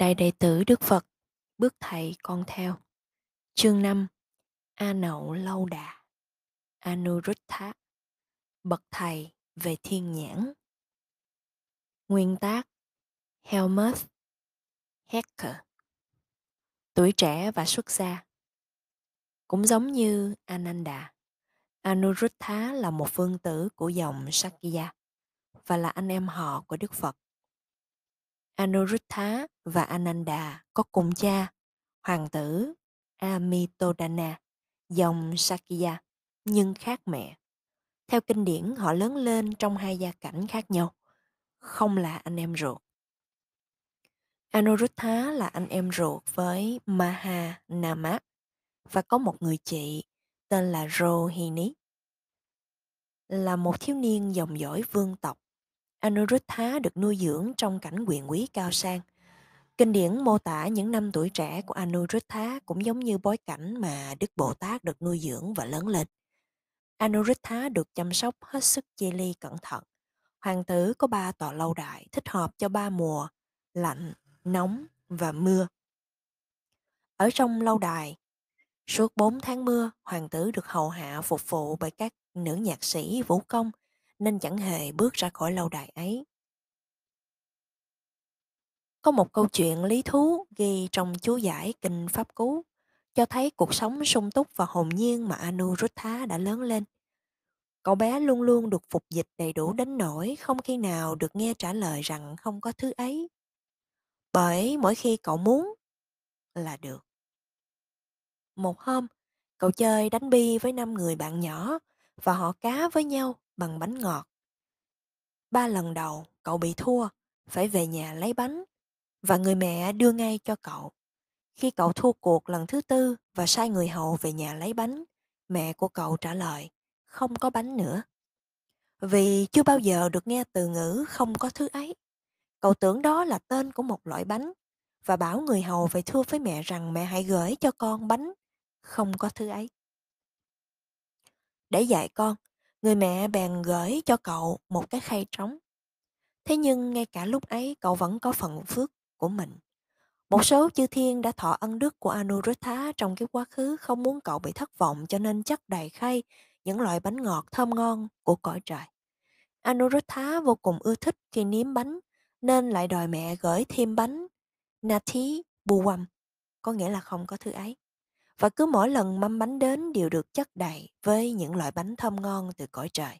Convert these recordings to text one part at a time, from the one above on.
đại đệ tử Đức Phật, bước thầy con theo. Chương 5 A Nậu Lâu Đà Anuruddha Bậc Thầy về Thiên Nhãn Nguyên tác Helmut Hacker Tuổi trẻ và xuất gia Cũng giống như Ananda, Anuruddha là một phương tử của dòng Sakya và là anh em họ của Đức Phật. Anuruddha và Ananda có cùng cha, hoàng tử Amitodana, dòng Sakya, nhưng khác mẹ. Theo kinh điển, họ lớn lên trong hai gia cảnh khác nhau, không là anh em ruột. Anuruddha là anh em ruột với Mahanama và có một người chị tên là Rohini. Là một thiếu niên dòng dõi vương tộc Anuruddha được nuôi dưỡng trong cảnh quyền quý cao sang. Kinh điển mô tả những năm tuổi trẻ của Anuruddha cũng giống như bối cảnh mà Đức Bồ Tát được nuôi dưỡng và lớn lên. Anuruddha được chăm sóc hết sức chia ly cẩn thận. Hoàng tử có ba tòa lâu đại thích hợp cho ba mùa, lạnh, nóng và mưa. Ở trong lâu đài, suốt 4 tháng mưa, hoàng tử được hầu hạ phục vụ bởi các nữ nhạc sĩ, vũ công nên chẳng hề bước ra khỏi lâu đài ấy. Có một câu chuyện lý thú ghi trong chú giải Kinh Pháp Cú cho thấy cuộc sống sung túc và hồn nhiên mà Anuruddha đã lớn lên. Cậu bé luôn luôn được phục dịch đầy đủ đến nỗi không khi nào được nghe trả lời rằng không có thứ ấy. Bởi mỗi khi cậu muốn là được. Một hôm, cậu chơi đánh bi với năm người bạn nhỏ và họ cá với nhau bằng bánh ngọt. Ba lần đầu cậu bị thua, phải về nhà lấy bánh và người mẹ đưa ngay cho cậu. Khi cậu thua cuộc lần thứ tư và sai người hầu về nhà lấy bánh, mẹ của cậu trả lời, không có bánh nữa. Vì chưa bao giờ được nghe từ ngữ không có thứ ấy. Cậu tưởng đó là tên của một loại bánh và bảo người hầu phải thưa với mẹ rằng mẹ hãy gửi cho con bánh không có thứ ấy. Để dạy con, Người mẹ bèn gửi cho cậu một cái khay trống. Thế nhưng ngay cả lúc ấy cậu vẫn có phần phước của mình. Một số chư thiên đã thọ ân đức của Anuruddha trong cái quá khứ không muốn cậu bị thất vọng cho nên chất đầy khay những loại bánh ngọt thơm ngon của cõi trời. Anuruddha vô cùng ưa thích khi nếm bánh nên lại đòi mẹ gửi thêm bánh Nathi Buwam, có nghĩa là không có thứ ấy và cứ mỗi lần mâm bánh đến đều được chất đầy với những loại bánh thơm ngon từ cõi trời.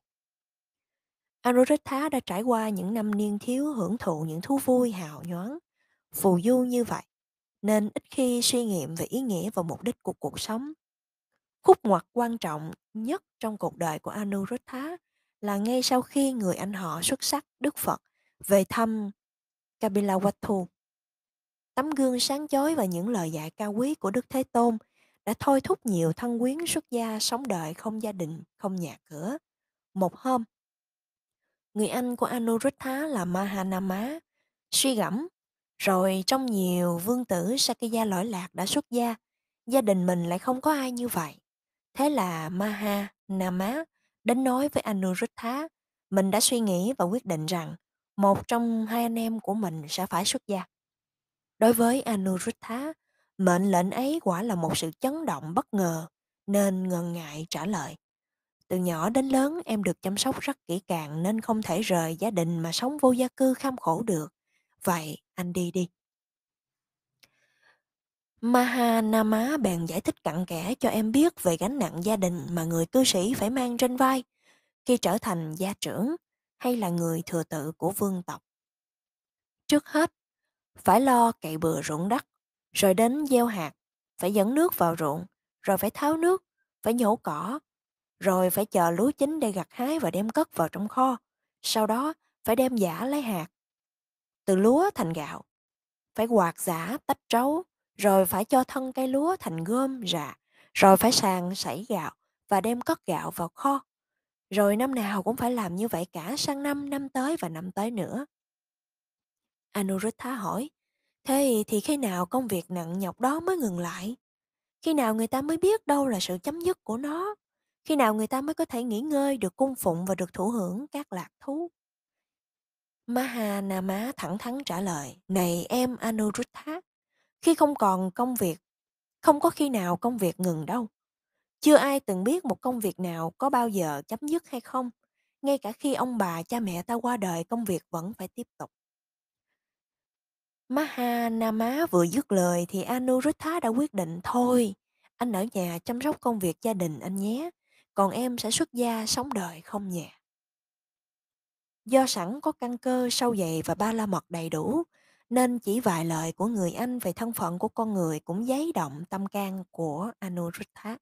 Anuruddha đã trải qua những năm niên thiếu hưởng thụ những thú vui hào nhoáng, phù du như vậy, nên ít khi suy nghiệm về ý nghĩa và mục đích của cuộc sống. Khúc ngoặt quan trọng nhất trong cuộc đời của Anuruddha là ngay sau khi người anh họ xuất sắc Đức Phật về thăm Kapilawattu. Tấm gương sáng chói và những lời dạy cao quý của Đức Thế Tôn – đã thôi thúc nhiều thân quyến xuất gia sống đời không gia đình, không nhà cửa. Một hôm, người anh của Anuruddha là Mahanama suy gẫm, rồi trong nhiều vương tử Sakya lõi lạc đã xuất gia, gia đình mình lại không có ai như vậy. Thế là Mahanama đến nói với Anuruddha, mình đã suy nghĩ và quyết định rằng một trong hai anh em của mình sẽ phải xuất gia. Đối với Anuruddha, Mệnh lệnh ấy quả là một sự chấn động bất ngờ, nên ngần ngại trả lời. Từ nhỏ đến lớn em được chăm sóc rất kỹ càng nên không thể rời gia đình mà sống vô gia cư kham khổ được. Vậy anh đi đi. Maha Nama bèn giải thích cặn kẽ cho em biết về gánh nặng gia đình mà người cư sĩ phải mang trên vai khi trở thành gia trưởng hay là người thừa tự của vương tộc. Trước hết, phải lo cậy bừa ruộng đất, rồi đến gieo hạt, phải dẫn nước vào ruộng, rồi phải tháo nước, phải nhổ cỏ, rồi phải chờ lúa chín để gặt hái và đem cất vào trong kho, sau đó phải đem giả lấy hạt. Từ lúa thành gạo, phải quạt giả tách trấu, rồi phải cho thân cây lúa thành gom rạ, rồi phải sàng sảy gạo và đem cất gạo vào kho. Rồi năm nào cũng phải làm như vậy cả sang năm, năm tới và năm tới nữa. Anuruddha hỏi, Thế thì khi nào công việc nặng nhọc đó mới ngừng lại? Khi nào người ta mới biết đâu là sự chấm dứt của nó? Khi nào người ta mới có thể nghỉ ngơi được cung phụng và được thụ hưởng các lạc thú? Maha Nama thẳng thắn trả lời, Này em Anuruddha, khi không còn công việc, không có khi nào công việc ngừng đâu. Chưa ai từng biết một công việc nào có bao giờ chấm dứt hay không. Ngay cả khi ông bà cha mẹ ta qua đời công việc vẫn phải tiếp tục. Mahanama vừa dứt lời thì Anuruddha đã quyết định thôi, anh ở nhà chăm sóc công việc gia đình anh nhé, còn em sẽ xuất gia sống đời không nhà. Do sẵn có căn cơ sâu dày và ba la mật đầy đủ, nên chỉ vài lời của người anh về thân phận của con người cũng giấy động tâm can của Anuruddha.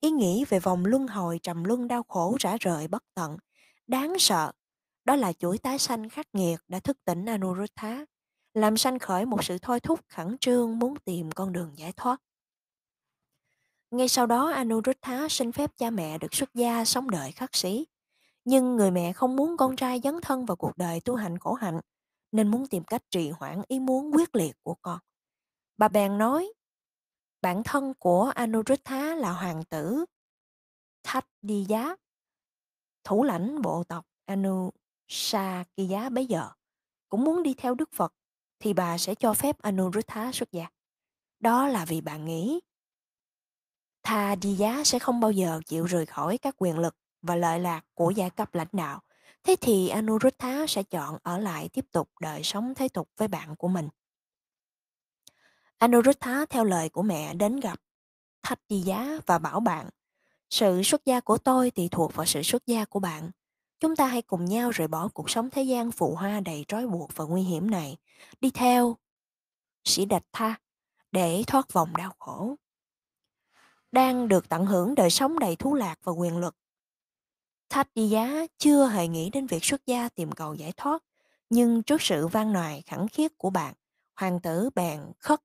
Ý nghĩ về vòng luân hồi trầm luân đau khổ rã rời bất tận, đáng sợ, đó là chuỗi tái sanh khắc nghiệt đã thức tỉnh Anuruddha làm sanh khởi một sự thôi thúc khẩn trương muốn tìm con đường giải thoát. Ngay sau đó Anuruddha xin phép cha mẹ được xuất gia sống đời khắc sĩ. Nhưng người mẹ không muốn con trai dấn thân vào cuộc đời tu hành khổ hạnh, nên muốn tìm cách trì hoãn ý muốn quyết liệt của con. Bà bèn nói, bản thân của Anuruddha là hoàng tử Thách Đi Giá, thủ lãnh bộ tộc Anusakiya bấy giờ, cũng muốn đi theo Đức Phật thì bà sẽ cho phép Anuruddha xuất gia. Đó là vì bà nghĩ Tha Di Giá sẽ không bao giờ chịu rời khỏi các quyền lực và lợi lạc của giai cấp lãnh đạo. Thế thì Anuruddha sẽ chọn ở lại tiếp tục đời sống thế tục với bạn của mình. Anuruddha theo lời của mẹ đến gặp Thách Di Giá và bảo bạn sự xuất gia của tôi tùy thuộc vào sự xuất gia của bạn. Chúng ta hãy cùng nhau rời bỏ cuộc sống thế gian phụ hoa đầy trói buộc và nguy hiểm này, đi theo sĩ đạch tha để thoát vòng đau khổ. Đang được tận hưởng đời sống đầy thú lạc và quyền lực. Thách Di Giá chưa hề nghĩ đến việc xuất gia tìm cầu giải thoát, nhưng trước sự van nài khẳng khiết của bạn, hoàng tử bèn khất.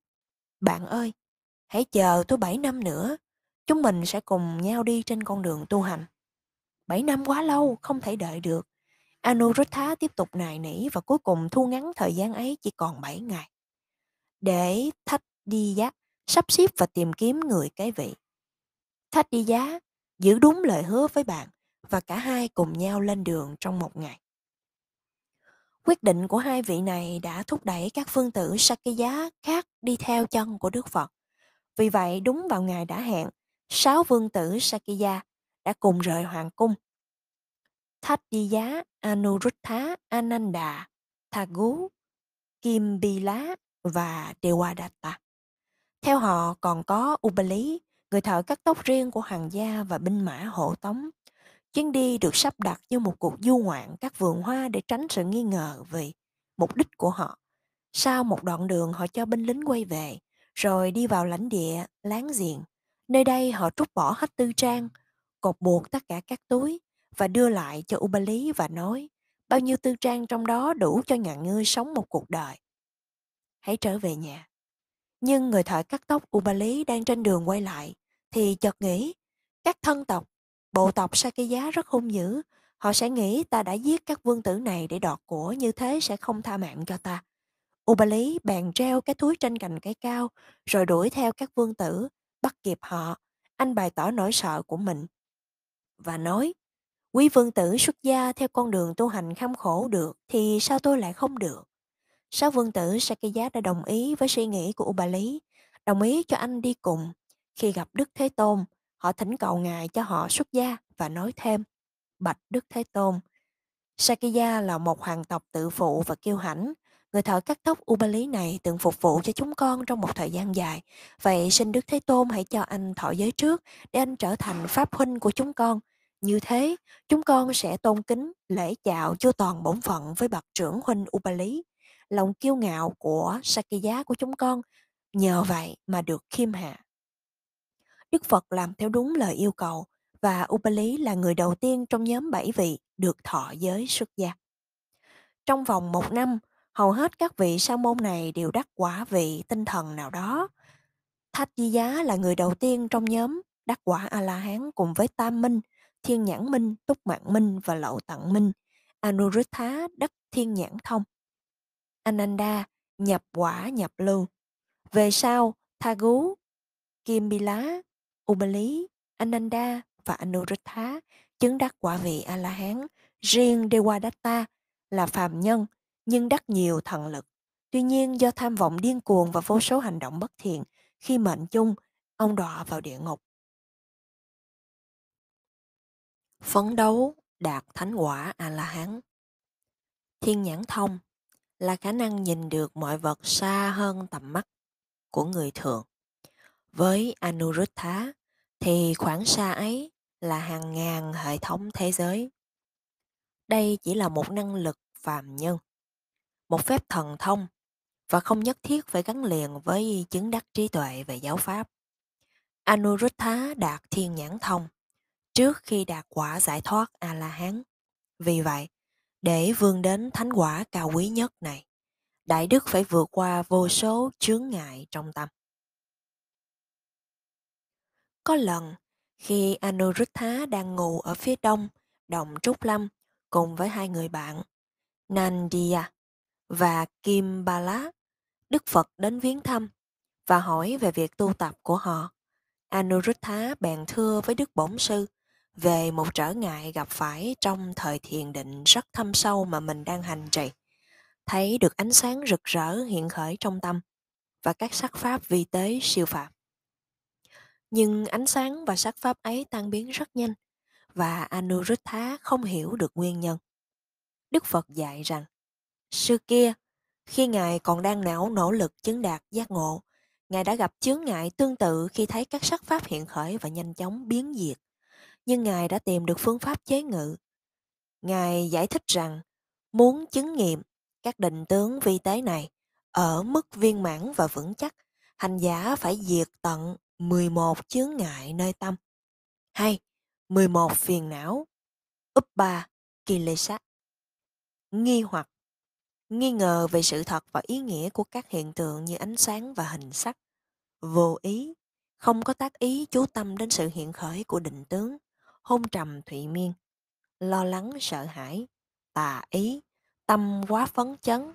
Bạn ơi, hãy chờ tôi 7 năm nữa, chúng mình sẽ cùng nhau đi trên con đường tu hành. 7 năm quá lâu, không thể đợi được. Anuruddha tiếp tục nài nỉ và cuối cùng thu ngắn thời gian ấy chỉ còn 7 ngày. Để thách đi giá, sắp xếp và tìm kiếm người cái vị. Thách đi giá, giữ đúng lời hứa với bạn và cả hai cùng nhau lên đường trong một ngày. Quyết định của hai vị này đã thúc đẩy các phương tử Sakya khác đi theo chân của Đức Phật. Vì vậy, đúng vào ngày đã hẹn, sáu vương tử Sakya đã cùng rời hoàng cung. Thách Di Giá, Anuruddha, Ananda, Thagú, Kim Bi Lá và Dewadatta. Theo họ còn có Ubali, người thợ cắt tóc riêng của hoàng gia và binh mã hộ tống. Chuyến đi được sắp đặt như một cuộc du ngoạn các vườn hoa để tránh sự nghi ngờ về mục đích của họ. Sau một đoạn đường họ cho binh lính quay về, rồi đi vào lãnh địa láng giềng. Nơi đây họ trút bỏ hết tư trang, cột buộc tất cả các túi và đưa lại cho Uba Lý và nói bao nhiêu tư trang trong đó đủ cho nhà ngươi sống một cuộc đời. Hãy trở về nhà. Nhưng người thợ cắt tóc Uba Lý đang trên đường quay lại thì chợt nghĩ các thân tộc, bộ tộc Sakya rất hung dữ. Họ sẽ nghĩ ta đã giết các vương tử này để đọt của như thế sẽ không tha mạng cho ta. Uba Lý bèn treo cái túi trên cành cây cao rồi đuổi theo các vương tử, bắt kịp họ. Anh bày tỏ nỗi sợ của mình và nói Quý vương tử xuất gia theo con đường tu hành kham khổ được thì sao tôi lại không được? sao vương tử Sakya đã đồng ý với suy nghĩ của bà Lý, đồng ý cho anh đi cùng. Khi gặp Đức Thế Tôn, họ thỉnh cầu ngài cho họ xuất gia và nói thêm Bạch Đức Thế Tôn, Sakya là một hoàng tộc tự phụ và kiêu hãnh, Người thợ cắt tóc Uba Lý này từng phục vụ cho chúng con trong một thời gian dài. Vậy xin Đức Thế Tôn hãy cho anh thọ giới trước để anh trở thành pháp huynh của chúng con. Như thế, chúng con sẽ tôn kính lễ chào cho toàn bổn phận với bậc trưởng huynh Uba Lý. Lòng kiêu ngạo của Sakya của chúng con nhờ vậy mà được khiêm hạ. Đức Phật làm theo đúng lời yêu cầu và Upa Lý là người đầu tiên trong nhóm bảy vị được thọ giới xuất gia. Trong vòng một năm, Hầu hết các vị sa môn này đều đắc quả vị tinh thần nào đó. Thách Di Giá là người đầu tiên trong nhóm đắc quả A-la-hán cùng với Tam Minh, Thiên Nhãn Minh, Túc Mạng Minh và Lậu tận Minh. Anuruddha đắc Thiên Nhãn Thông. Ananda nhập quả nhập lưu. Về sau, Tha Gú, Kim Bi Lá, Ubali, Ananda và Anuruddha chứng đắc quả vị A-la-hán. Riêng Dewadatta là phàm nhân nhưng đắc nhiều thần lực. Tuy nhiên do tham vọng điên cuồng và vô số hành động bất thiện, khi mệnh chung, ông đọa vào địa ngục. Phấn đấu đạt thánh quả A-la-hán Thiên nhãn thông là khả năng nhìn được mọi vật xa hơn tầm mắt của người thường. Với Anuruddha thì khoảng xa ấy là hàng ngàn hệ thống thế giới. Đây chỉ là một năng lực phàm nhân, một phép thần thông và không nhất thiết phải gắn liền với chứng đắc trí tuệ về giáo pháp. Anuruddha đạt thiên nhãn thông trước khi đạt quả giải thoát A-la-hán. Vì vậy, để vươn đến thánh quả cao quý nhất này, Đại Đức phải vượt qua vô số chướng ngại trong tâm. Có lần, khi Anuruddha đang ngủ ở phía đông, đồng Trúc Lâm, cùng với hai người bạn, Nandiya và Kim Ba Lá, Đức Phật đến viếng thăm và hỏi về việc tu tập của họ. Anuruddha bèn thưa với Đức Bổn Sư về một trở ngại gặp phải trong thời thiền định rất thâm sâu mà mình đang hành trì. Thấy được ánh sáng rực rỡ hiện khởi trong tâm và các sắc pháp vi tế siêu phạm. Nhưng ánh sáng và sắc pháp ấy tan biến rất nhanh và Anuruddha không hiểu được nguyên nhân. Đức Phật dạy rằng Sư kia, khi Ngài còn đang não nỗ lực chứng đạt giác ngộ, Ngài đã gặp chướng ngại tương tự khi thấy các sắc pháp hiện khởi và nhanh chóng biến diệt. Nhưng Ngài đã tìm được phương pháp chế ngự. Ngài giải thích rằng, muốn chứng nghiệm các định tướng vi tế này ở mức viên mãn và vững chắc, hành giả phải diệt tận 11 chướng ngại nơi tâm. Hay 11 phiền não, upa Kilesa, nghi hoặc nghi ngờ về sự thật và ý nghĩa của các hiện tượng như ánh sáng và hình sắc vô ý không có tác ý chú tâm đến sự hiện khởi của định tướng hôn trầm thụy miên lo lắng sợ hãi tà ý tâm quá phấn chấn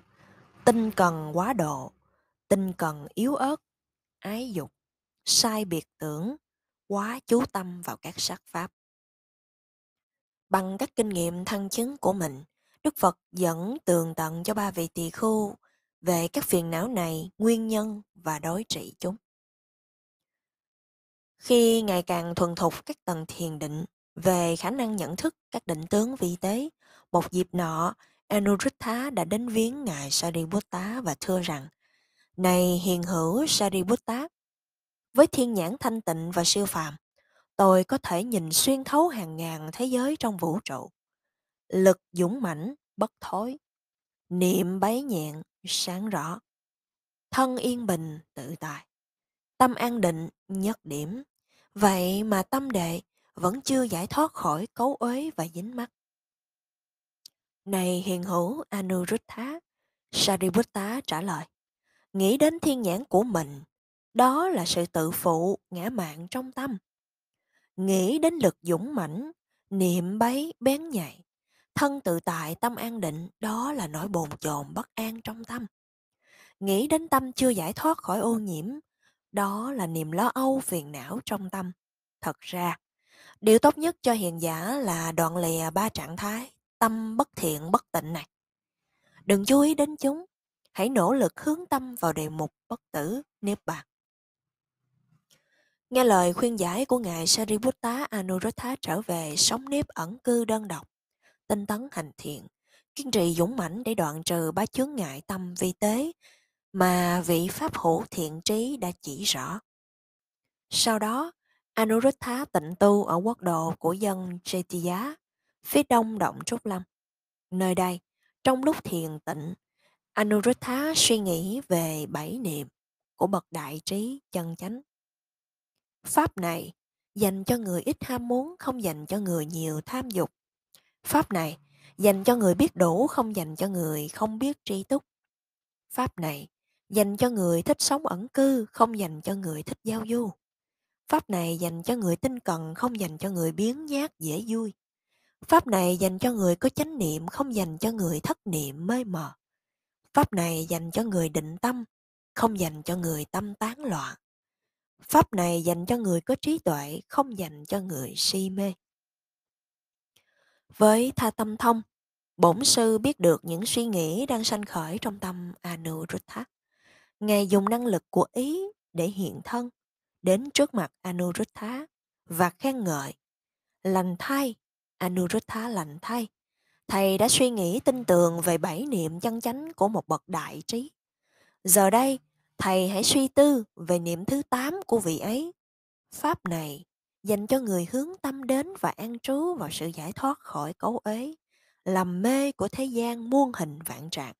tinh cần quá độ tinh cần yếu ớt ái dục sai biệt tưởng quá chú tâm vào các sắc pháp bằng các kinh nghiệm thân chứng của mình Đức Phật dẫn tường tận cho ba vị tỳ khưu về các phiền não này, nguyên nhân và đối trị chúng. Khi ngày càng thuần thục các tầng thiền định về khả năng nhận thức các định tướng vi tế, một dịp nọ, Anuruddha đã đến viếng Ngài Sariputta và thưa rằng Này hiền hữu Sariputta, với thiên nhãn thanh tịnh và siêu phàm, tôi có thể nhìn xuyên thấu hàng ngàn thế giới trong vũ trụ lực dũng mãnh bất thối niệm bấy nhẹn sáng rõ thân yên bình tự tại tâm an định nhất điểm vậy mà tâm đệ vẫn chưa giải thoát khỏi cấu uế và dính mắc này hiền hữu anuruddha sariputta trả lời nghĩ đến thiên nhãn của mình đó là sự tự phụ ngã mạn trong tâm nghĩ đến lực dũng mãnh niệm bấy bén nhạy Thân tự tại tâm an định đó là nỗi bồn chồn bất an trong tâm. Nghĩ đến tâm chưa giải thoát khỏi ô nhiễm, đó là niềm lo âu phiền não trong tâm. Thật ra, điều tốt nhất cho hiền giả là đoạn lìa ba trạng thái tâm bất thiện bất tịnh này. Đừng chú ý đến chúng, hãy nỗ lực hướng tâm vào đề mục bất tử niết bạc Nghe lời khuyên giải của Ngài Sariputta Anuruddha trở về sống nếp ẩn cư đơn độc tinh tấn hành thiện, kiên trì dũng mãnh để đoạn trừ bá chướng ngại tâm vi tế mà vị pháp hữu thiện trí đã chỉ rõ. Sau đó, Anuruddha tịnh tu ở quốc độ của dân Jetiya phía đông động Trúc Lâm. Nơi đây, trong lúc thiền tịnh, Anuruddha suy nghĩ về bảy niệm của bậc đại trí chân chánh. Pháp này dành cho người ít ham muốn, không dành cho người nhiều tham dục. Pháp này dành cho người biết đủ không dành cho người không biết tri túc. Pháp này dành cho người thích sống ẩn cư không dành cho người thích giao du. Pháp này dành cho người tinh cần không dành cho người biến nhác dễ vui. Pháp này dành cho người có chánh niệm không dành cho người thất niệm mê mờ. Pháp này dành cho người định tâm, không dành cho người tâm tán loạn. Pháp này dành cho người có trí tuệ, không dành cho người si mê. Với tha tâm thông, bổn sư biết được những suy nghĩ đang sanh khởi trong tâm Anuruddha. Ngài dùng năng lực của ý để hiện thân, đến trước mặt Anuruddha và khen ngợi. Lành thay, Anuruddha lành thay. Thầy đã suy nghĩ tin tưởng về bảy niệm chân chánh của một bậc đại trí. Giờ đây, thầy hãy suy tư về niệm thứ tám của vị ấy. Pháp này dành cho người hướng tâm đến và an trú vào sự giải thoát khỏi cấu ế, làm mê của thế gian muôn hình vạn trạng,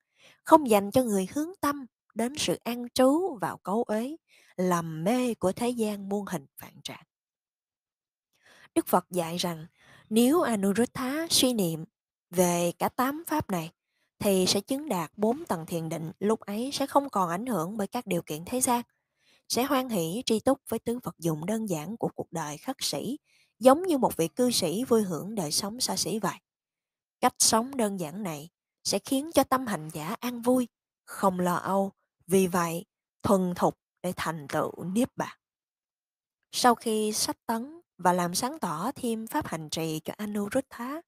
không dành cho người hướng tâm đến sự an trú vào cấu ế, làm mê của thế gian muôn hình vạn trạng. Đức Phật dạy rằng, nếu Anuruddha suy niệm về cả tám pháp này, thì sẽ chứng đạt bốn tầng thiền định, lúc ấy sẽ không còn ảnh hưởng bởi các điều kiện thế gian sẽ hoan hỷ tri túc với tứ vật dụng đơn giản của cuộc đời khắc sĩ, giống như một vị cư sĩ vui hưởng đời sống xa xỉ vậy. Cách sống đơn giản này sẽ khiến cho tâm hành giả an vui, không lo âu, vì vậy thuần thục để thành tựu niết bàn. Sau khi sách tấn và làm sáng tỏ thêm pháp hành trì cho Anuruddha,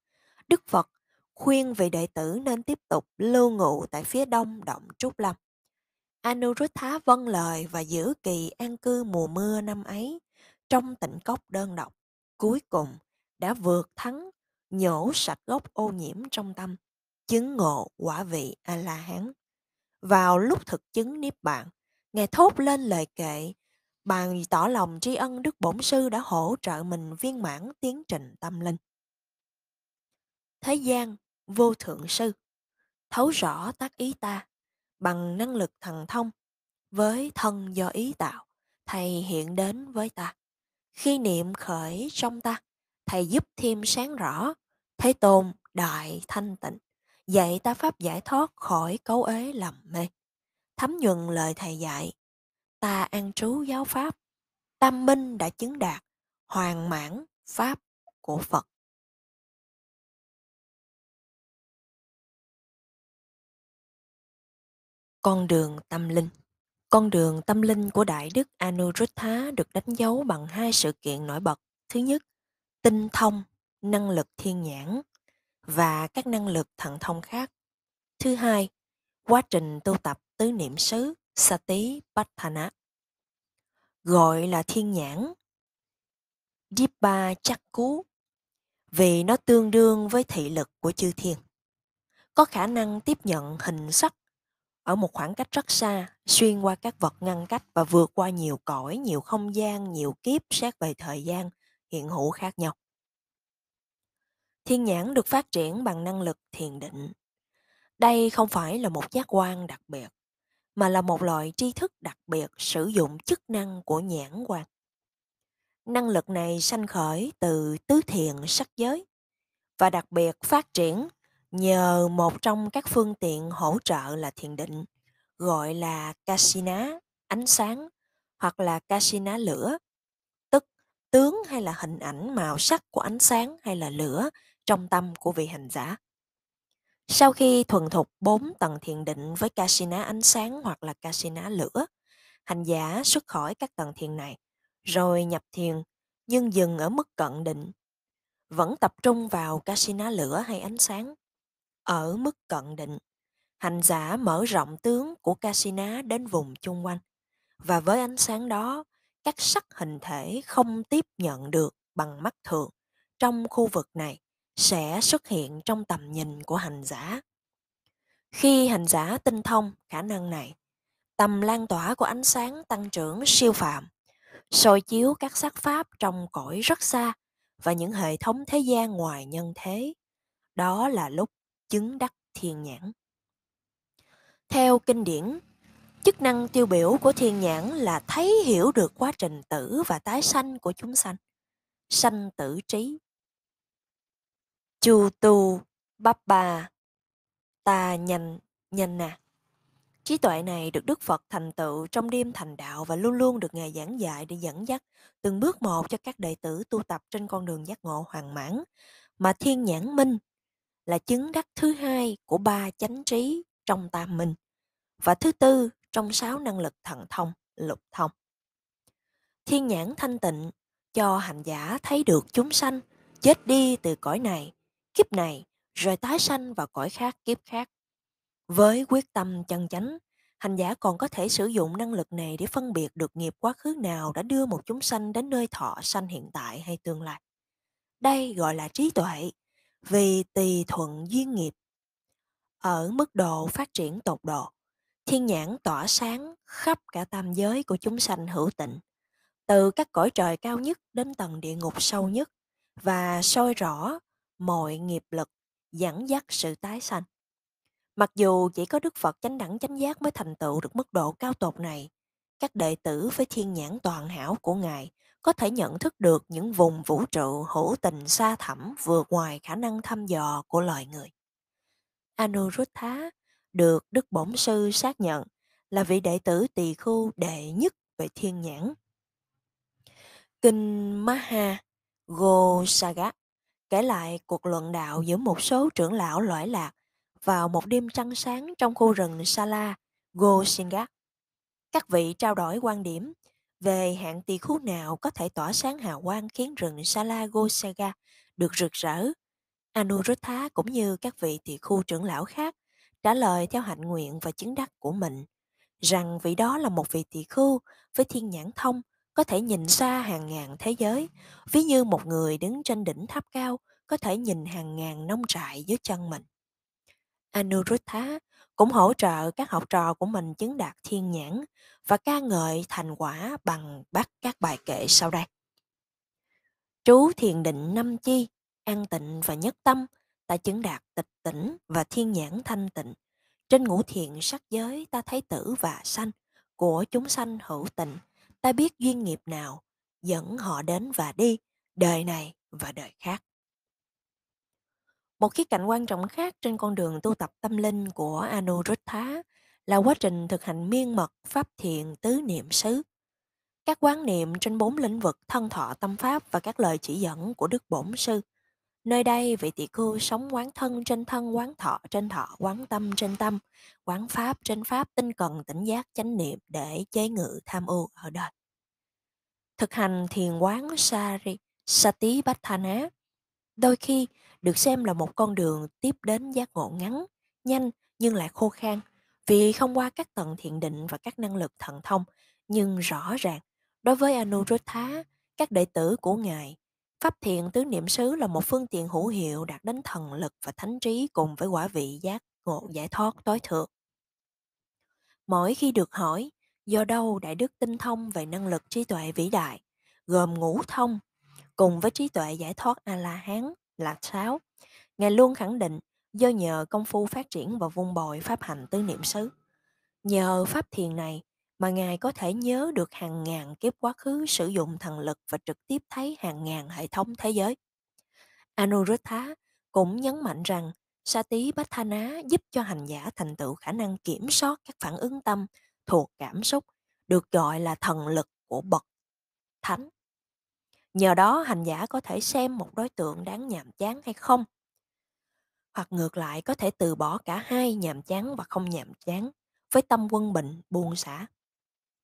Đức Phật khuyên vị đệ tử nên tiếp tục lưu ngụ tại phía đông động Trúc Lâm. Anuruddha vâng lời và giữ kỳ an cư mùa mưa năm ấy trong tỉnh cốc đơn độc. Cuối cùng đã vượt thắng, nhổ sạch gốc ô nhiễm trong tâm, chứng ngộ quả vị A-la-hán. Vào lúc thực chứng Niết bạn Ngài thốt lên lời kệ, bàn tỏ lòng tri ân Đức Bổn Sư đã hỗ trợ mình viên mãn tiến trình tâm linh. Thế gian, vô thượng sư, thấu rõ tác ý ta, bằng năng lực thần thông với thân do ý tạo thầy hiện đến với ta khi niệm khởi trong ta thầy giúp thêm sáng rõ thế tôn đại thanh tịnh dạy ta pháp giải thoát khỏi cấu ế lầm mê thấm nhuần lời thầy dạy ta an trú giáo pháp tâm minh đã chứng đạt hoàn mãn pháp của phật Con đường tâm linh Con đường tâm linh của Đại Đức Anuruddha được đánh dấu bằng hai sự kiện nổi bật. Thứ nhất, tinh thông, năng lực thiên nhãn và các năng lực thần thông khác. Thứ hai, quá trình tu tập tứ niệm xứ Sati Pattana. Gọi là thiên nhãn Dipa Chakku vì nó tương đương với thị lực của chư thiên có khả năng tiếp nhận hình sắc ở một khoảng cách rất xa, xuyên qua các vật ngăn cách và vượt qua nhiều cõi, nhiều không gian, nhiều kiếp xét về thời gian hiện hữu khác nhau. Thiên nhãn được phát triển bằng năng lực thiền định. Đây không phải là một giác quan đặc biệt, mà là một loại tri thức đặc biệt sử dụng chức năng của nhãn quan. Năng lực này sanh khởi từ tứ thiền sắc giới và đặc biệt phát triển nhờ một trong các phương tiện hỗ trợ là thiền định gọi là kasina ánh sáng hoặc là kasina lửa tức tướng hay là hình ảnh màu sắc của ánh sáng hay là lửa trong tâm của vị hành giả sau khi thuần thục bốn tầng thiền định với kasina ánh sáng hoặc là kasina lửa hành giả xuất khỏi các tầng thiền này rồi nhập thiền nhưng dừng ở mức cận định vẫn tập trung vào kasina lửa hay ánh sáng ở mức cận định. Hành giả mở rộng tướng của Kasina đến vùng chung quanh và với ánh sáng đó, các sắc hình thể không tiếp nhận được bằng mắt thường trong khu vực này sẽ xuất hiện trong tầm nhìn của hành giả. Khi hành giả tinh thông khả năng này, tầm lan tỏa của ánh sáng tăng trưởng siêu phạm, soi chiếu các sắc pháp trong cõi rất xa và những hệ thống thế gian ngoài nhân thế. Đó là lúc chứng đắc thiền nhãn. Theo kinh điển, chức năng tiêu biểu của thiền nhãn là thấy hiểu được quá trình tử và tái sanh của chúng sanh, sanh tử trí. Chu tu bắp bà ta nhanh nhanh nà. Trí tuệ này được Đức Phật thành tựu trong đêm thành đạo và luôn luôn được Ngài giảng dạy để dẫn dắt từng bước một cho các đệ tử tu tập trên con đường giác ngộ hoàn mãn, mà thiên nhãn minh là chứng đắc thứ hai của ba chánh trí trong tam minh và thứ tư trong sáu năng lực thần thông, lục thông. Thiên nhãn thanh tịnh cho hành giả thấy được chúng sanh chết đi từ cõi này, kiếp này, rồi tái sanh vào cõi khác kiếp khác. Với quyết tâm chân chánh, hành giả còn có thể sử dụng năng lực này để phân biệt được nghiệp quá khứ nào đã đưa một chúng sanh đến nơi thọ sanh hiện tại hay tương lai. Đây gọi là trí tuệ vì tùy thuận duyên nghiệp. Ở mức độ phát triển tột độ, thiên nhãn tỏa sáng khắp cả tam giới của chúng sanh hữu tịnh, từ các cõi trời cao nhất đến tầng địa ngục sâu nhất và soi rõ mọi nghiệp lực dẫn dắt sự tái sanh. Mặc dù chỉ có Đức Phật chánh đẳng chánh giác mới thành tựu được mức độ cao tột này, các đệ tử với thiên nhãn toàn hảo của Ngài có thể nhận thức được những vùng vũ trụ hữu tình xa thẳm vượt ngoài khả năng thăm dò của loài người. Anuruddha được Đức Bổn Sư xác nhận là vị đệ tử tỳ khu đệ nhất về thiên nhãn. Kinh Maha Gosaga kể lại cuộc luận đạo giữa một số trưởng lão lõi lạc vào một đêm trăng sáng trong khu rừng Sala Gosingat các vị trao đổi quan điểm về hạng tỳ khu nào có thể tỏa sáng hào quang khiến rừng Salagosaga được rực rỡ. Anuruddha cũng như các vị tỳ khu trưởng lão khác trả lời theo hạnh nguyện và chứng đắc của mình rằng vị đó là một vị tỳ khu với thiên nhãn thông có thể nhìn xa hàng ngàn thế giới ví như một người đứng trên đỉnh tháp cao có thể nhìn hàng ngàn nông trại dưới chân mình Anuruddha cũng hỗ trợ các học trò của mình chứng đạt thiên nhãn và ca ngợi thành quả bằng bắt các bài kệ sau đây. Chú thiền định năm chi, an tịnh và nhất tâm, ta chứng đạt tịch tỉnh và thiên nhãn thanh tịnh. Trên ngũ thiện sắc giới ta thấy tử và sanh, của chúng sanh hữu tình, ta biết duyên nghiệp nào, dẫn họ đến và đi, đời này và đời khác. Một khía cạnh quan trọng khác trên con đường tu tập tâm linh của Anuruddha là quá trình thực hành miên mật pháp thiện tứ niệm xứ. Các quán niệm trên bốn lĩnh vực thân thọ tâm pháp và các lời chỉ dẫn của Đức Bổn Sư. Nơi đây vị tỷ khưu sống quán thân trên thân, quán thọ trên thọ, quán tâm trên tâm, quán pháp trên pháp, tinh cần tỉnh giác chánh niệm để chế ngự tham ô ở đời. Thực hành thiền quán Sari, Sati Bhattana Đôi khi được xem là một con đường tiếp đến giác ngộ ngắn, nhanh nhưng lại khô khan vì không qua các tầng thiện định và các năng lực thần thông. Nhưng rõ ràng, đối với Anuruddha, các đệ tử của Ngài, Pháp thiện tứ niệm xứ là một phương tiện hữu hiệu đạt đến thần lực và thánh trí cùng với quả vị giác ngộ giải thoát tối thượng. Mỗi khi được hỏi, do đâu đại đức tinh thông về năng lực trí tuệ vĩ đại, gồm ngũ thông, cùng với trí tuệ giải thoát A-la-hán là sáu. Ngài luôn khẳng định do nhờ công phu phát triển và vun bồi pháp hành tứ niệm xứ. Nhờ pháp thiền này mà Ngài có thể nhớ được hàng ngàn kiếp quá khứ sử dụng thần lực và trực tiếp thấy hàng ngàn hệ thống thế giới. Anuruddha cũng nhấn mạnh rằng Sati Bhattana giúp cho hành giả thành tựu khả năng kiểm soát các phản ứng tâm thuộc cảm xúc, được gọi là thần lực của bậc thánh. Nhờ đó hành giả có thể xem một đối tượng đáng nhàm chán hay không. Hoặc ngược lại có thể từ bỏ cả hai nhàm chán và không nhàm chán với tâm quân bình buồn xả.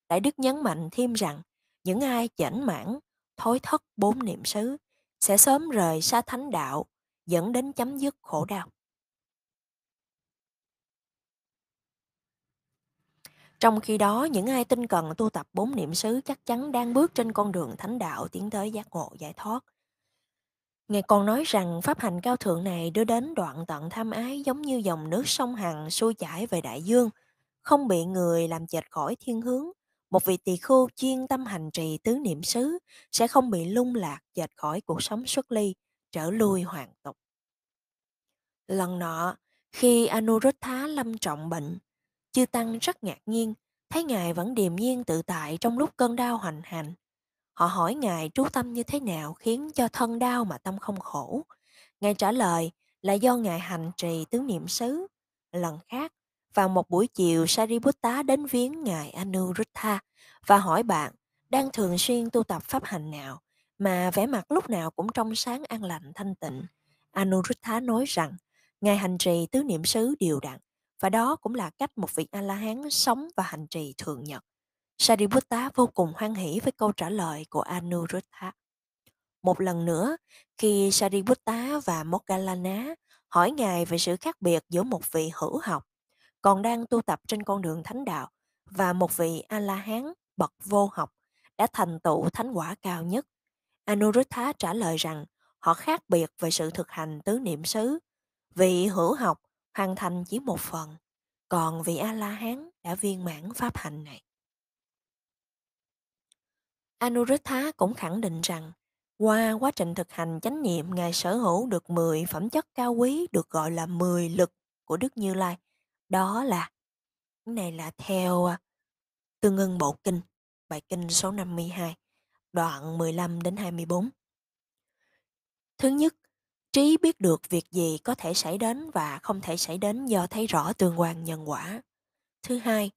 Đại Đức nhấn mạnh thêm rằng những ai chảnh mãn, thối thất bốn niệm xứ sẽ sớm rời xa thánh đạo dẫn đến chấm dứt khổ đau. Trong khi đó, những ai tinh cần tu tập bốn niệm xứ chắc chắn đang bước trên con đường thánh đạo tiến tới giác ngộ giải thoát. Ngài còn nói rằng pháp hành cao thượng này đưa đến đoạn tận tham ái giống như dòng nước sông Hằng xuôi chảy về đại dương, không bị người làm chệch khỏi thiên hướng. Một vị tỳ khưu chuyên tâm hành trì tứ niệm xứ sẽ không bị lung lạc chệch khỏi cuộc sống xuất ly, trở lui hoàn tục. Lần nọ, khi Anuruddha lâm trọng bệnh, Chư Tăng rất ngạc nhiên, thấy Ngài vẫn điềm nhiên tự tại trong lúc cơn đau hoành hành. Họ hỏi Ngài trú tâm như thế nào khiến cho thân đau mà tâm không khổ. Ngài trả lời là do Ngài hành trì tứ niệm xứ. Lần khác, vào một buổi chiều Sariputta đến viếng Ngài Anuruddha và hỏi bạn đang thường xuyên tu tập pháp hành nào mà vẻ mặt lúc nào cũng trong sáng an lành thanh tịnh. Anuruddha nói rằng Ngài hành trì tứ niệm xứ đều đặn và đó cũng là cách một vị A-la-hán sống và hành trì thường nhật. Sariputta vô cùng hoan hỷ với câu trả lời của Anuruddha. Một lần nữa, khi Sariputta và Moggallana hỏi Ngài về sự khác biệt giữa một vị hữu học còn đang tu tập trên con đường thánh đạo và một vị A-la-hán bậc vô học đã thành tựu thánh quả cao nhất. Anuruddha trả lời rằng họ khác biệt về sự thực hành tứ niệm xứ. Vị hữu học hoàn thành chỉ một phần, còn vị A-la-hán đã viên mãn pháp hạnh này. Anuruddha cũng khẳng định rằng qua quá trình thực hành chánh niệm Ngài sở hữu được 10 phẩm chất cao quý được gọi là 10 lực của Đức Như Lai. Đó là, cái này là theo à, Tương ưng Bộ Kinh, bài kinh số 52, đoạn 15 đến 24. Thứ nhất, Trí biết được việc gì có thể xảy đến và không thể xảy đến do thấy rõ tương quan nhân quả. Thứ hai,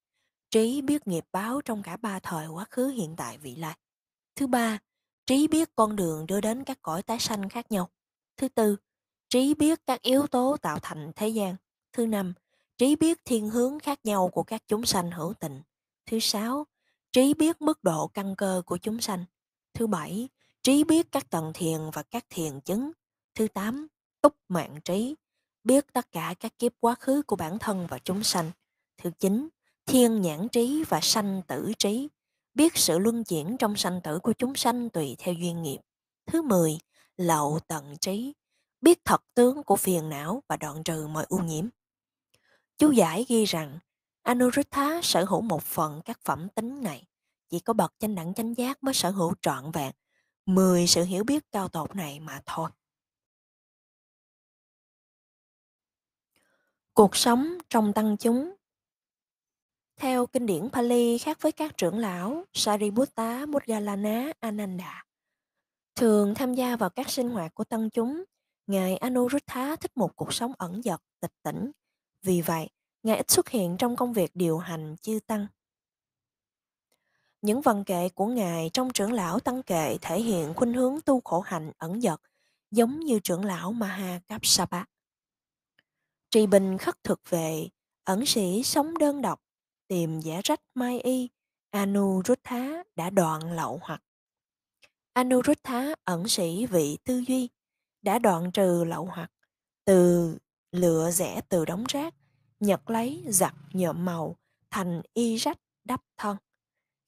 trí biết nghiệp báo trong cả ba thời quá khứ hiện tại vị lai. Thứ ba, trí biết con đường đưa đến các cõi tái sanh khác nhau. Thứ tư, trí biết các yếu tố tạo thành thế gian. Thứ năm, trí biết thiên hướng khác nhau của các chúng sanh hữu tình. Thứ sáu, trí biết mức độ căn cơ của chúng sanh. Thứ bảy, trí biết các tầng thiền và các thiền chứng. Thứ tám Túc mạng trí, biết tất cả các kiếp quá khứ của bản thân và chúng sanh. Thứ chín Thiên nhãn trí và sanh tử trí, biết sự luân chuyển trong sanh tử của chúng sanh tùy theo duyên nghiệp. Thứ mười Lậu tận trí, biết thật tướng của phiền não và đoạn trừ mọi ô nhiễm. Chú giải ghi rằng, Anuruddha sở hữu một phần các phẩm tính này, chỉ có bậc chánh đẳng chánh giác mới sở hữu trọn vẹn 10 sự hiểu biết cao tột này mà thôi. Cuộc sống trong tăng chúng Theo kinh điển Pali khác với các trưởng lão Sariputta Mudgalana Ananda, thường tham gia vào các sinh hoạt của tăng chúng, Ngài Anuruddha thích một cuộc sống ẩn dật, tịch tỉnh. Vì vậy, Ngài ít xuất hiện trong công việc điều hành chư tăng. Những vần kệ của Ngài trong trưởng lão tăng kệ thể hiện khuynh hướng tu khổ hạnh ẩn dật, giống như trưởng lão Maha Kapsapa. Tri Bình khắc thực về, ẩn sĩ sống đơn độc, tìm giả rách mai y, Anuruddha đã đoạn lậu hoặc. Anuruddha ẩn sĩ vị tư duy, đã đoạn trừ lậu hoặc, từ lựa rẻ từ đống rác, nhật lấy giặt nhuộm màu, thành y rách đắp thân.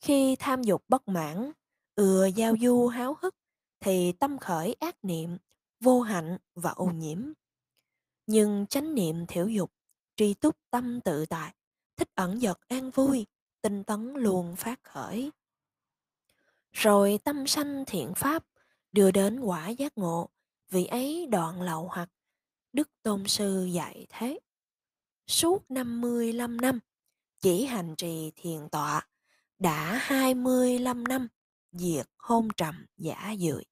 Khi tham dục bất mãn, ưa giao du háo hức, thì tâm khởi ác niệm, vô hạnh và ô nhiễm nhưng chánh niệm thiểu dục tri túc tâm tự tại thích ẩn dật an vui tinh tấn luôn phát khởi rồi tâm sanh thiện pháp đưa đến quả giác ngộ vì ấy đoạn lậu hoặc đức tôn sư dạy thế suốt 55 năm chỉ hành trì thiền tọa đã 25 năm diệt hôn trầm giả dưỡi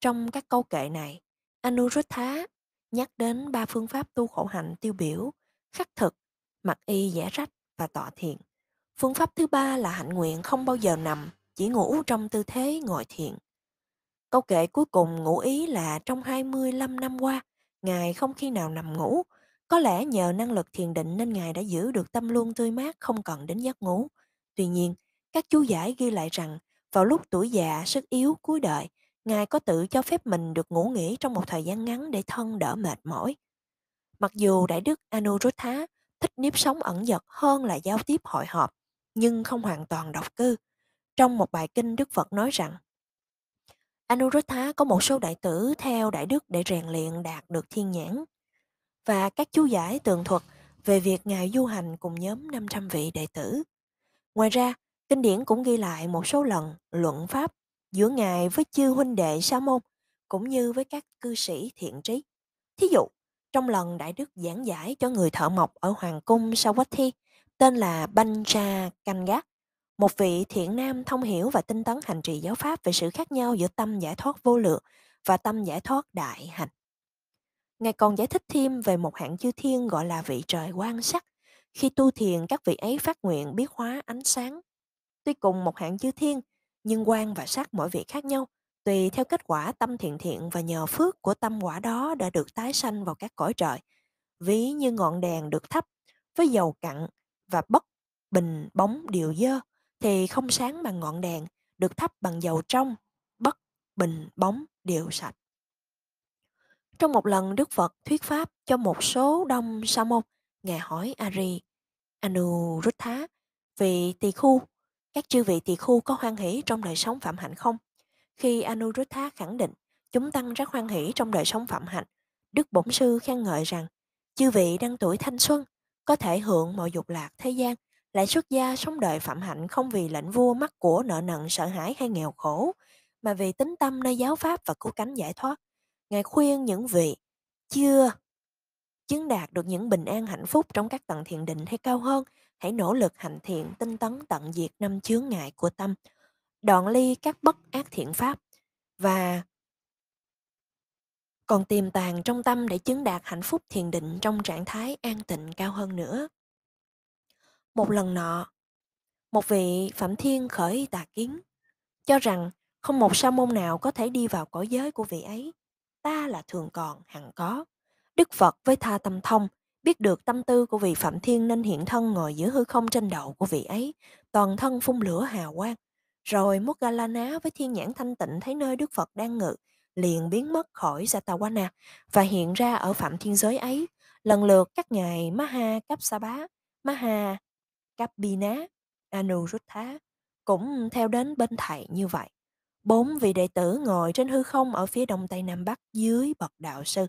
trong các câu kệ này Anuruddha nhắc đến ba phương pháp tu khổ hạnh tiêu biểu, khắc thực, mặc y giả rách và tọa thiền. Phương pháp thứ ba là hạnh nguyện không bao giờ nằm, chỉ ngủ trong tư thế ngồi thiền. Câu kệ cuối cùng ngủ ý là trong 25 năm qua, Ngài không khi nào nằm ngủ. Có lẽ nhờ năng lực thiền định nên Ngài đã giữ được tâm luôn tươi mát không cần đến giấc ngủ. Tuy nhiên, các chú giải ghi lại rằng vào lúc tuổi già, sức yếu, cuối đời, Ngài có tự cho phép mình được ngủ nghỉ trong một thời gian ngắn để thân đỡ mệt mỏi. Mặc dù Đại Đức Anuruddha thích nếp sống ẩn dật hơn là giao tiếp hội họp, nhưng không hoàn toàn độc cư. Trong một bài kinh Đức Phật nói rằng, Anuruddha có một số đại tử theo Đại Đức để rèn luyện đạt được thiên nhãn. Và các chú giải tường thuật về việc Ngài du hành cùng nhóm 500 vị đệ tử. Ngoài ra, kinh điển cũng ghi lại một số lần luận pháp giữa Ngài với chư huynh đệ sa môn cũng như với các cư sĩ thiện trí. Thí dụ, trong lần Đại Đức giảng giải cho người thợ mộc ở Hoàng cung sau thi, tên là Banja Kangat, một vị thiện nam thông hiểu và tinh tấn hành trì giáo pháp về sự khác nhau giữa tâm giải thoát vô lượng và tâm giải thoát đại hành. Ngài còn giải thích thêm về một hạng chư thiên gọi là vị trời quan sắc. Khi tu thiền, các vị ấy phát nguyện biết hóa ánh sáng. Tuy cùng một hạng chư thiên, nhưng quan và sắc mỗi vị khác nhau, tùy theo kết quả tâm thiện thiện và nhờ phước của tâm quả đó đã được tái sanh vào các cõi trời. Ví như ngọn đèn được thắp với dầu cặn và bất bình bóng điều dơ thì không sáng bằng ngọn đèn được thắp bằng dầu trong, bất bình bóng điều sạch. Trong một lần Đức Phật thuyết pháp cho một số đông sa môn, ngài hỏi Ari Anuruddha vị tỳ khu các chư vị tỳ khu có hoan hỷ trong đời sống phạm hạnh không? Khi Anuruddha khẳng định chúng tăng rất hoan hỷ trong đời sống phạm hạnh, Đức Bổn Sư khen ngợi rằng chư vị đang tuổi thanh xuân, có thể hưởng mọi dục lạc thế gian, lại xuất gia sống đời phạm hạnh không vì lệnh vua mắc của nợ nần sợ hãi hay nghèo khổ, mà vì tính tâm nơi giáo pháp và cứu cánh giải thoát. Ngài khuyên những vị chưa chứng đạt được những bình an hạnh phúc trong các tầng thiền định hay cao hơn hãy nỗ lực hành thiện tinh tấn tận diệt năm chướng ngại của tâm đoạn ly các bất ác thiện pháp và còn tiềm tàng trong tâm để chứng đạt hạnh phúc thiền định trong trạng thái an tịnh cao hơn nữa một lần nọ một vị phẩm thiên khởi tà kiến cho rằng không một sa môn nào có thể đi vào cõi giới của vị ấy ta là thường còn hằng có đức phật với tha tâm thông biết được tâm tư của vị Phạm Thiên nên hiện thân ngồi giữa hư không trên đầu của vị ấy, toàn thân phun lửa hào quang. Rồi Mogalana với thiên nhãn thanh tịnh thấy nơi Đức Phật đang ngự, liền biến mất khỏi Jatawana và hiện ra ở phạm thiên giới ấy. Lần lượt các ngài Maha Kapsabá, Maha Kapina, Anuruddha cũng theo đến bên thầy như vậy. Bốn vị đệ tử ngồi trên hư không ở phía đông tây nam bắc dưới bậc đạo sư.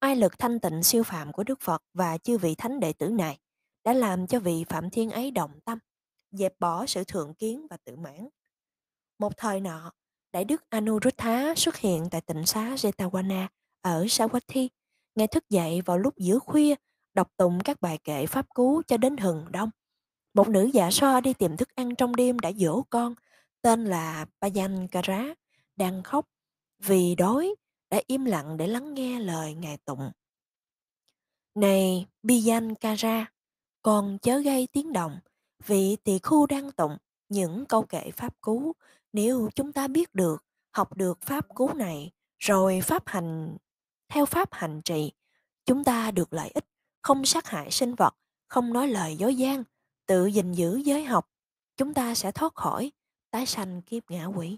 Oai lực thanh tịnh siêu phạm của Đức Phật và chư vị thánh đệ tử này đã làm cho vị Phạm Thiên ấy động tâm, dẹp bỏ sự thượng kiến và tự mãn. Một thời nọ, Đại đức Anuruddha xuất hiện tại tỉnh xá Jetavana ở Sawathi. Ngài thức dậy vào lúc giữa khuya, đọc tụng các bài kệ pháp cú cho đến hừng đông. Một nữ giả so đi tìm thức ăn trong đêm đã dỗ con, tên là Payankara, đang khóc vì đói đã im lặng để lắng nghe lời ngài tụng. Này Bijan Kara, còn chớ gây tiếng động, vì tỳ khu đang tụng những câu kệ pháp cú. Nếu chúng ta biết được, học được pháp cú này, rồi pháp hành theo pháp hành trì, chúng ta được lợi ích, không sát hại sinh vật, không nói lời dối gian, tự gìn giữ giới học, chúng ta sẽ thoát khỏi tái sanh kiếp ngã quỷ.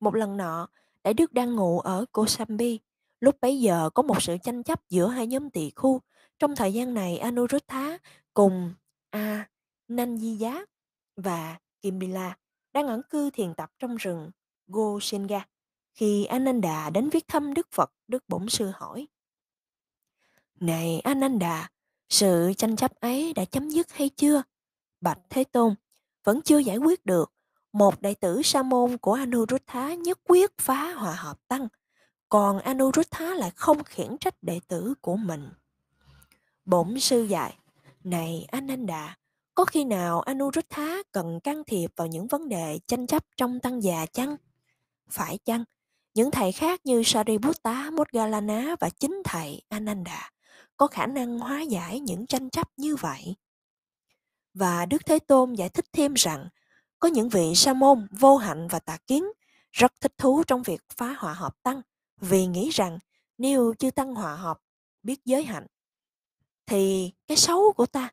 Một lần nọ, Đại Đức đang ngủ ở Kosambi. Lúc bấy giờ có một sự tranh chấp giữa hai nhóm tỳ khu. Trong thời gian này, Anuruddha cùng A à, Nanjiya và Kimbila đang ẩn cư thiền tập trong rừng Gosenga. Khi Ananda đến viết thăm Đức Phật, Đức Bổn Sư hỏi Này Ananda, sự tranh chấp ấy đã chấm dứt hay chưa? Bạch Thế Tôn, vẫn chưa giải quyết được một đệ tử sa môn của Anuruddha nhất quyết phá hòa hợp tăng, còn Anuruddha lại không khiển trách đệ tử của mình. Bổn sư dạy, này Ananda, có khi nào Anuruddha cần can thiệp vào những vấn đề tranh chấp trong tăng già chăng? Phải chăng, những thầy khác như Sariputta, Modgalana và chính thầy Ananda có khả năng hóa giải những tranh chấp như vậy? Và Đức Thế Tôn giải thích thêm rằng có những vị sa môn vô hạnh và tà kiến rất thích thú trong việc phá hòa hợp tăng vì nghĩ rằng nếu chư tăng hòa hợp biết giới hạnh thì cái xấu của ta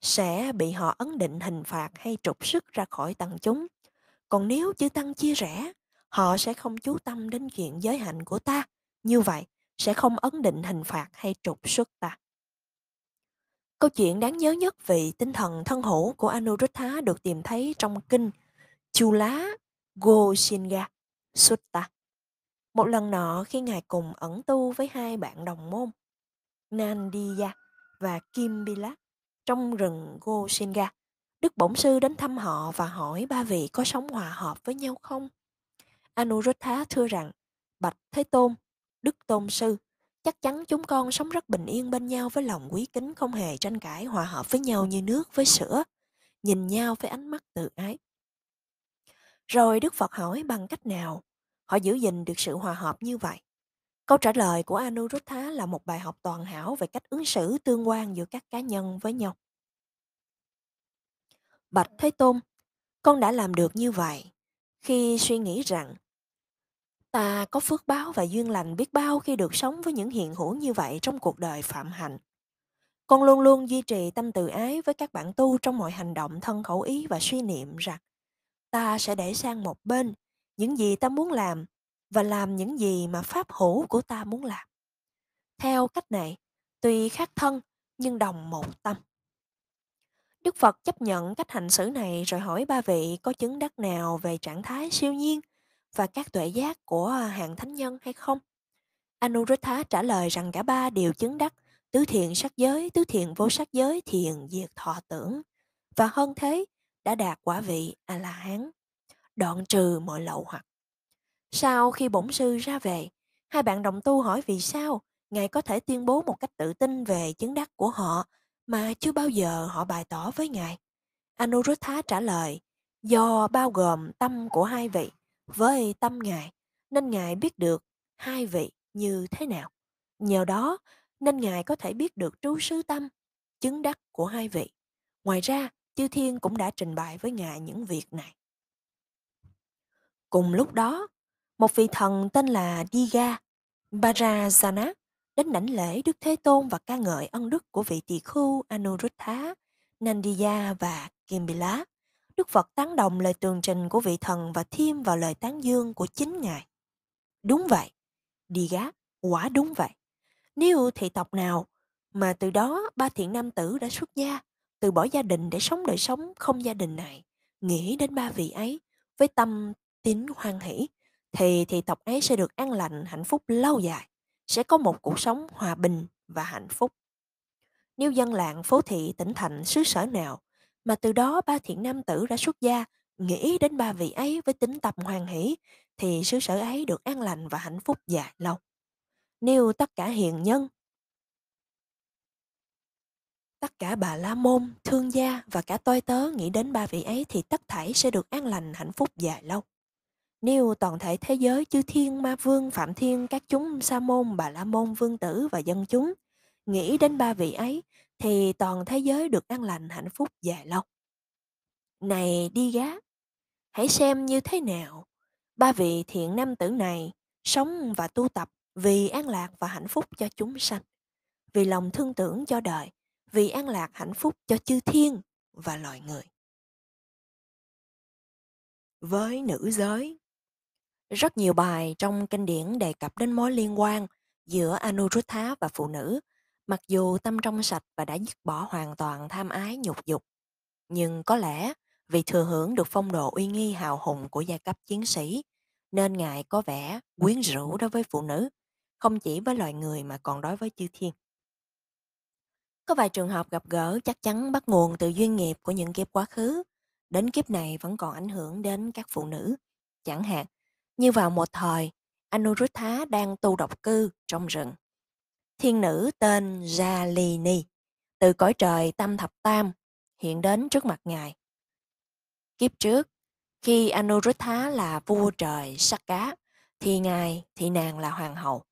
sẽ bị họ ấn định hình phạt hay trục sức ra khỏi tăng chúng. Còn nếu chư tăng chia rẽ, họ sẽ không chú tâm đến chuyện giới hạnh của ta. Như vậy, sẽ không ấn định hình phạt hay trục xuất ta. Câu chuyện đáng nhớ nhất về tinh thần thân hữu của Anuruddha được tìm thấy trong kinh Chula Goshinga Sutta. Một lần nọ khi Ngài cùng ẩn tu với hai bạn đồng môn, Nandiya và Kimbila trong rừng Goshinga, Đức Bổn Sư đến thăm họ và hỏi ba vị có sống hòa hợp với nhau không? Anuruddha thưa rằng, Bạch Thế Tôn, Đức Tôn Sư, Chắc chắn chúng con sống rất bình yên bên nhau với lòng quý kính không hề tranh cãi hòa hợp với nhau như nước với sữa, nhìn nhau với ánh mắt từ ái. Rồi Đức Phật hỏi bằng cách nào họ giữ gìn được sự hòa hợp như vậy? Câu trả lời của Anuruddha là một bài học toàn hảo về cách ứng xử tương quan giữa các cá nhân với nhau. Bạch Thế Tôn, con đã làm được như vậy khi suy nghĩ rằng Ta có phước báo và duyên lành biết bao khi được sống với những hiện hữu như vậy trong cuộc đời phạm hạnh. Con luôn luôn duy trì tâm từ ái với các bạn tu trong mọi hành động thân khẩu ý và suy niệm rằng ta sẽ để sang một bên những gì ta muốn làm và làm những gì mà pháp hữu của ta muốn làm. Theo cách này, tuy khác thân nhưng đồng một tâm. Đức Phật chấp nhận cách hành xử này rồi hỏi ba vị có chứng đắc nào về trạng thái siêu nhiên và các tuệ giác của hạng thánh nhân hay không? Anuruddha trả lời rằng cả ba đều chứng đắc tứ thiện sắc giới, tứ thiện vô sắc giới, thiện diệt thọ tưởng và hơn thế đã đạt quả vị a la hán đoạn trừ mọi lậu hoặc sau khi bổn sư ra về hai bạn đồng tu hỏi vì sao ngài có thể tuyên bố một cách tự tin về chứng đắc của họ mà chưa bao giờ họ bày tỏ với ngài anuruddha trả lời do bao gồm tâm của hai vị với tâm ngài nên ngài biết được hai vị như thế nào nhờ đó nên ngài có thể biết được trú sứ tâm chứng đắc của hai vị ngoài ra chư thiên cũng đã trình bày với ngài những việc này cùng lúc đó một vị thần tên là diga barajana đến đảnh lễ đức thế tôn và ca ngợi ân đức của vị tỳ khưu anuruddha nandiya và kimbila Đức Phật tán đồng lời tường trình của vị thần và thêm vào lời tán dương của chính Ngài. Đúng vậy, đi gá, quả đúng vậy. Nếu thị tộc nào mà từ đó ba thiện nam tử đã xuất gia, từ bỏ gia đình để sống đời sống không gia đình này, nghĩ đến ba vị ấy với tâm tín hoan hỷ, thì thị tộc ấy sẽ được an lành hạnh phúc lâu dài, sẽ có một cuộc sống hòa bình và hạnh phúc. Nếu dân làng phố thị tỉnh thành xứ sở nào mà từ đó ba thiện nam tử đã xuất gia, nghĩ đến ba vị ấy với tính tập hoàn hỷ, thì xứ sở ấy được an lành và hạnh phúc dài lâu. Nêu tất cả hiền nhân, tất cả bà la môn, thương gia và cả tôi tớ nghĩ đến ba vị ấy thì tất thảy sẽ được an lành hạnh phúc dài lâu. Nêu toàn thể thế giới chư thiên ma vương phạm thiên các chúng sa môn bà la môn vương tử và dân chúng nghĩ đến ba vị ấy thì toàn thế giới được an lành hạnh phúc dài lâu. Này đi gá, hãy xem như thế nào ba vị thiện nam tử này sống và tu tập vì an lạc và hạnh phúc cho chúng sanh, vì lòng thương tưởng cho đời, vì an lạc hạnh phúc cho chư thiên và loài người. Với nữ giới Rất nhiều bài trong kinh điển đề cập đến mối liên quan giữa Anuruddha và phụ nữ Mặc dù tâm trong sạch và đã dứt bỏ hoàn toàn tham ái nhục dục, nhưng có lẽ vì thừa hưởng được phong độ uy nghi hào hùng của giai cấp chiến sĩ, nên ngài có vẻ quyến rũ đối với phụ nữ, không chỉ với loài người mà còn đối với chư thiên. Có vài trường hợp gặp gỡ chắc chắn bắt nguồn từ duyên nghiệp của những kiếp quá khứ, đến kiếp này vẫn còn ảnh hưởng đến các phụ nữ. Chẳng hạn, như vào một thời, Anuruddha đang tu độc cư trong rừng thiên nữ tên Jalini, từ cõi trời Tam Thập Tam, hiện đến trước mặt Ngài. Kiếp trước, khi Anuruddha là vua trời sắc cá, thì Ngài, thì nàng là hoàng hậu.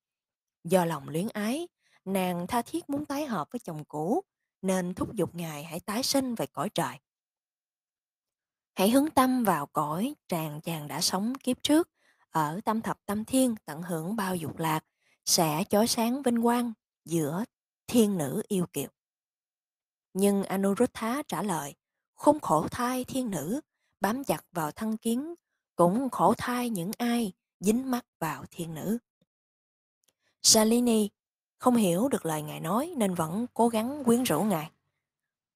Do lòng luyến ái, nàng tha thiết muốn tái hợp với chồng cũ, nên thúc giục Ngài hãy tái sinh về cõi trời. Hãy hướng tâm vào cõi tràng chàng đã sống kiếp trước, ở tam thập tam thiên tận hưởng bao dục lạc, sẽ chói sáng vinh quang giữa thiên nữ yêu kiều. Nhưng Anuruddha trả lời, không khổ thai thiên nữ, bám chặt vào thân kiến, cũng khổ thai những ai dính mắt vào thiên nữ. Salini không hiểu được lời Ngài nói nên vẫn cố gắng quyến rũ Ngài.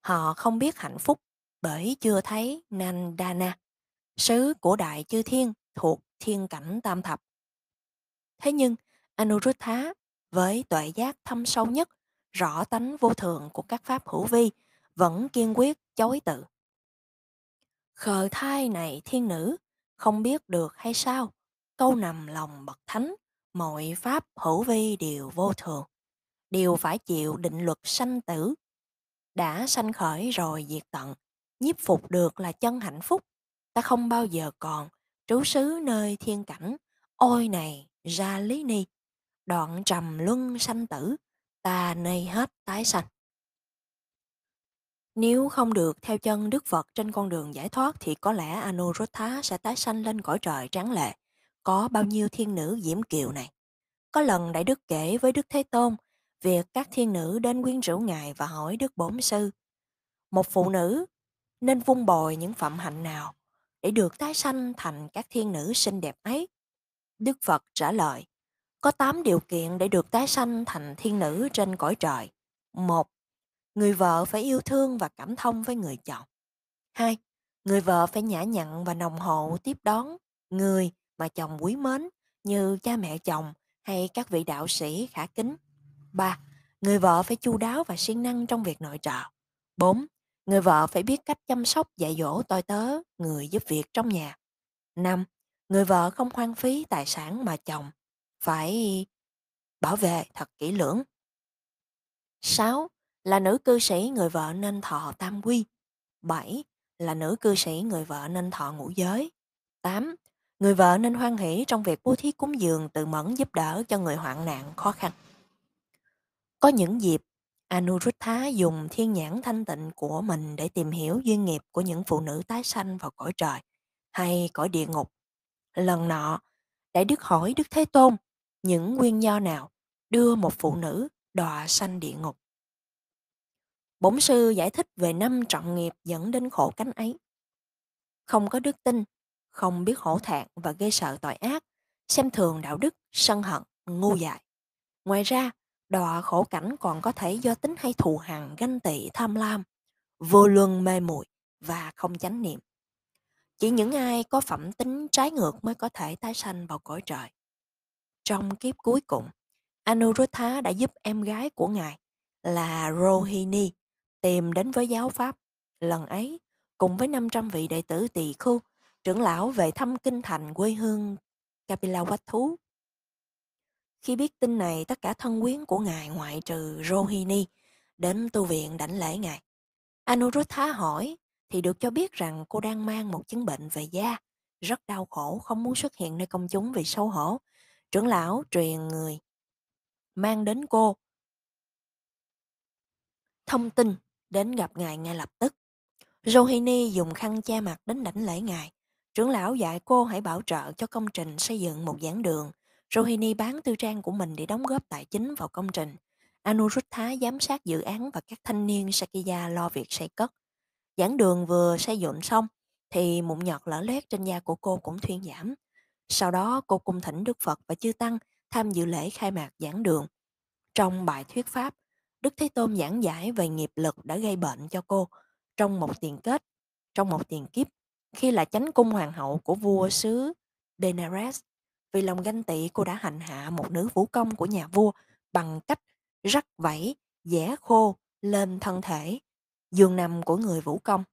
Họ không biết hạnh phúc bởi chưa thấy Nandana, sứ của Đại Chư Thiên thuộc thiên cảnh tam thập. Thế nhưng, Anuruddha với tuệ giác thâm sâu nhất, rõ tánh vô thường của các pháp hữu vi, vẫn kiên quyết chối tự. Khờ thai này thiên nữ, không biết được hay sao, câu nằm lòng bậc thánh, mọi pháp hữu vi đều vô thường, đều phải chịu định luật sanh tử. Đã sanh khởi rồi diệt tận, nhiếp phục được là chân hạnh phúc, ta không bao giờ còn trú xứ nơi thiên cảnh, ôi này ra lý ni đoạn trầm luân sanh tử ta nay hết tái sanh nếu không được theo chân Đức Phật trên con đường giải thoát thì có lẽ Anuruddha sẽ tái sanh lên cõi trời tráng lệ. Có bao nhiêu thiên nữ diễm kiều này. Có lần Đại Đức kể với Đức Thế Tôn việc các thiên nữ đến quyến rũ Ngài và hỏi Đức Bổn Sư. Một phụ nữ nên vung bồi những phẩm hạnh nào để được tái sanh thành các thiên nữ xinh đẹp ấy? Đức Phật trả lời, có 8 điều kiện để được tái sanh thành thiên nữ trên cõi trời. một Người vợ phải yêu thương và cảm thông với người chồng. 2. Người vợ phải nhã nhặn và nồng hộ tiếp đón người mà chồng quý mến như cha mẹ chồng hay các vị đạo sĩ khả kính. 3. Người vợ phải chu đáo và siêng năng trong việc nội trợ. 4. Người vợ phải biết cách chăm sóc dạy dỗ tôi tớ người giúp việc trong nhà. 5. Người vợ không hoang phí tài sản mà chồng phải bảo vệ thật kỹ lưỡng. 6. Là nữ cư sĩ người vợ nên thọ tam quy. 7. Là nữ cư sĩ người vợ nên thọ ngũ giới. 8. Người vợ nên hoan hỷ trong việc bố thí cúng dường từ mẫn giúp đỡ cho người hoạn nạn khó khăn. Có những dịp, Anuruddha dùng thiên nhãn thanh tịnh của mình để tìm hiểu duyên nghiệp của những phụ nữ tái sanh vào cõi trời hay cõi địa ngục. Lần nọ, Đại Đức hỏi Đức Thế Tôn, những nguyên do nào đưa một phụ nữ đọa sanh địa ngục. Bổn sư giải thích về năm trọng nghiệp dẫn đến khổ cánh ấy. Không có đức tin, không biết hổ thẹn và gây sợ tội ác, xem thường đạo đức, sân hận, ngu dại. Ngoài ra, đọa khổ cảnh còn có thể do tính hay thù hằn, ganh tị, tham lam, vô luân mê muội và không chánh niệm. Chỉ những ai có phẩm tính trái ngược mới có thể tái sanh vào cõi trời trong kiếp cuối cùng, Anuruddha đã giúp em gái của ngài là Rohini tìm đến với giáo pháp. Lần ấy, cùng với 500 vị đệ tử tỳ khu, trưởng lão về thăm kinh thành quê hương Kapilawattu. Khi biết tin này, tất cả thân quyến của ngài ngoại trừ Rohini đến tu viện đảnh lễ ngài. Anuruddha hỏi thì được cho biết rằng cô đang mang một chứng bệnh về da, rất đau khổ, không muốn xuất hiện nơi công chúng vì xấu hổ, trưởng lão truyền người mang đến cô thông tin đến gặp ngài ngay lập tức rohini dùng khăn che mặt đến đảnh lễ ngài trưởng lão dạy cô hãy bảo trợ cho công trình xây dựng một giảng đường rohini bán tư trang của mình để đóng góp tài chính vào công trình anuruddha giám sát dự án và các thanh niên sakya lo việc xây cất giảng đường vừa xây dựng xong thì mụn nhọt lở loét trên da của cô cũng thuyên giảm sau đó cô cung thỉnh Đức Phật và Chư Tăng tham dự lễ khai mạc giảng đường. Trong bài thuyết pháp, Đức Thế Tôn giảng giải về nghiệp lực đã gây bệnh cho cô trong một tiền kết, trong một tiền kiếp, khi là chánh cung hoàng hậu của vua xứ Benares. Vì lòng ganh tị cô đã hành hạ một nữ vũ công của nhà vua bằng cách rắc vẫy, dẻ khô lên thân thể, giường nằm của người vũ công.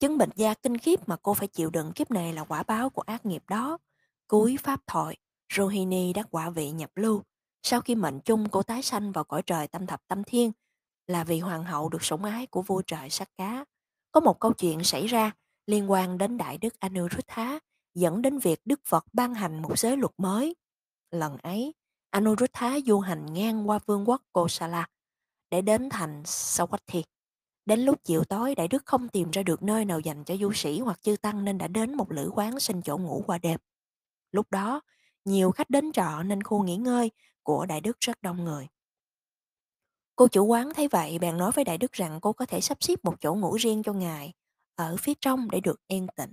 Chứng bệnh da kinh khiếp mà cô phải chịu đựng kiếp này là quả báo của ác nghiệp đó. Cuối pháp thoại, Rohini đã quả vị nhập lưu. Sau khi mệnh chung cô tái sanh vào cõi trời tâm thập tâm thiên là vì hoàng hậu được sủng ái của vua trời sắc cá. Có một câu chuyện xảy ra liên quan đến đại đức Anuruddha dẫn đến việc Đức Phật ban hành một giới luật mới. Lần ấy, Anuruddha du hành ngang qua vương quốc Kosala để đến thành Sawati. Đến lúc chiều tối, Đại Đức không tìm ra được nơi nào dành cho du sĩ hoặc chư tăng nên đã đến một lữ quán xin chỗ ngủ qua đêm. Lúc đó, nhiều khách đến trọ nên khu nghỉ ngơi của Đại Đức rất đông người. Cô chủ quán thấy vậy, bèn nói với Đại Đức rằng cô có thể sắp xếp một chỗ ngủ riêng cho ngài ở phía trong để được yên tĩnh.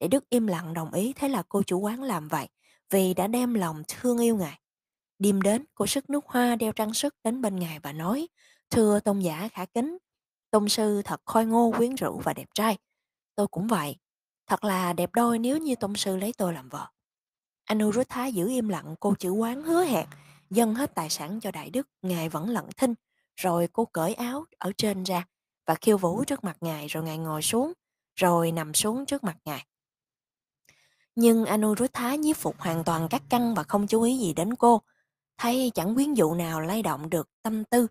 Đại Đức im lặng đồng ý, thế là cô chủ quán làm vậy vì đã đem lòng thương yêu ngài. Đêm đến, cô sức nước hoa đeo trang sức đến bên ngài và nói, thưa tôn giả khả kính, Tông sư thật khôi ngô quyến rũ và đẹp trai. Tôi cũng vậy. Thật là đẹp đôi nếu như Tông sư lấy tôi làm vợ. Anuruddha giữ im lặng cô chữ quán hứa hẹn, dâng hết tài sản cho đại đức, ngài vẫn lặng thinh. Rồi cô cởi áo ở trên ra và khiêu vũ trước mặt ngài rồi ngài ngồi xuống, rồi nằm xuống trước mặt ngài. Nhưng Anuruddha nhiếp phục hoàn toàn các căn và không chú ý gì đến cô. Thấy chẳng quyến dụ nào lay động được tâm tư.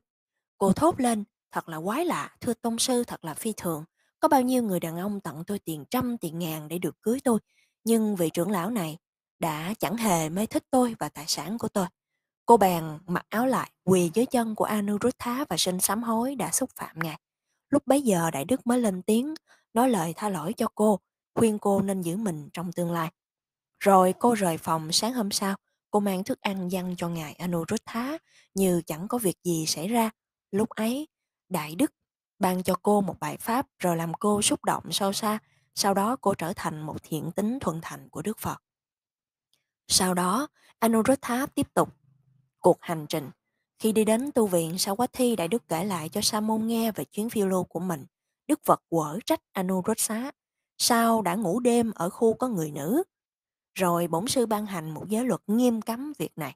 Cô thốt lên, Thật là quái lạ, thưa tôn sư thật là phi thường. Có bao nhiêu người đàn ông tặng tôi tiền trăm tiền ngàn để được cưới tôi. Nhưng vị trưởng lão này đã chẳng hề mê thích tôi và tài sản của tôi. Cô bèn mặc áo lại, quỳ dưới chân của Anuruddha và xin sám hối đã xúc phạm ngài. Lúc bấy giờ đại đức mới lên tiếng, nói lời tha lỗi cho cô, khuyên cô nên giữ mình trong tương lai. Rồi cô rời phòng sáng hôm sau, cô mang thức ăn dâng cho ngài Anuruddha như chẳng có việc gì xảy ra. Lúc ấy, đại đức ban cho cô một bài pháp rồi làm cô xúc động sâu xa sau đó cô trở thành một thiện tính thuần thành của đức phật sau đó anuruddha tiếp tục cuộc hành trình khi đi đến tu viện sau quá thi đại đức kể lại cho sa môn nghe về chuyến phiêu lưu của mình đức phật quở trách anuruddha sao đã ngủ đêm ở khu có người nữ rồi bổn sư ban hành một giới luật nghiêm cấm việc này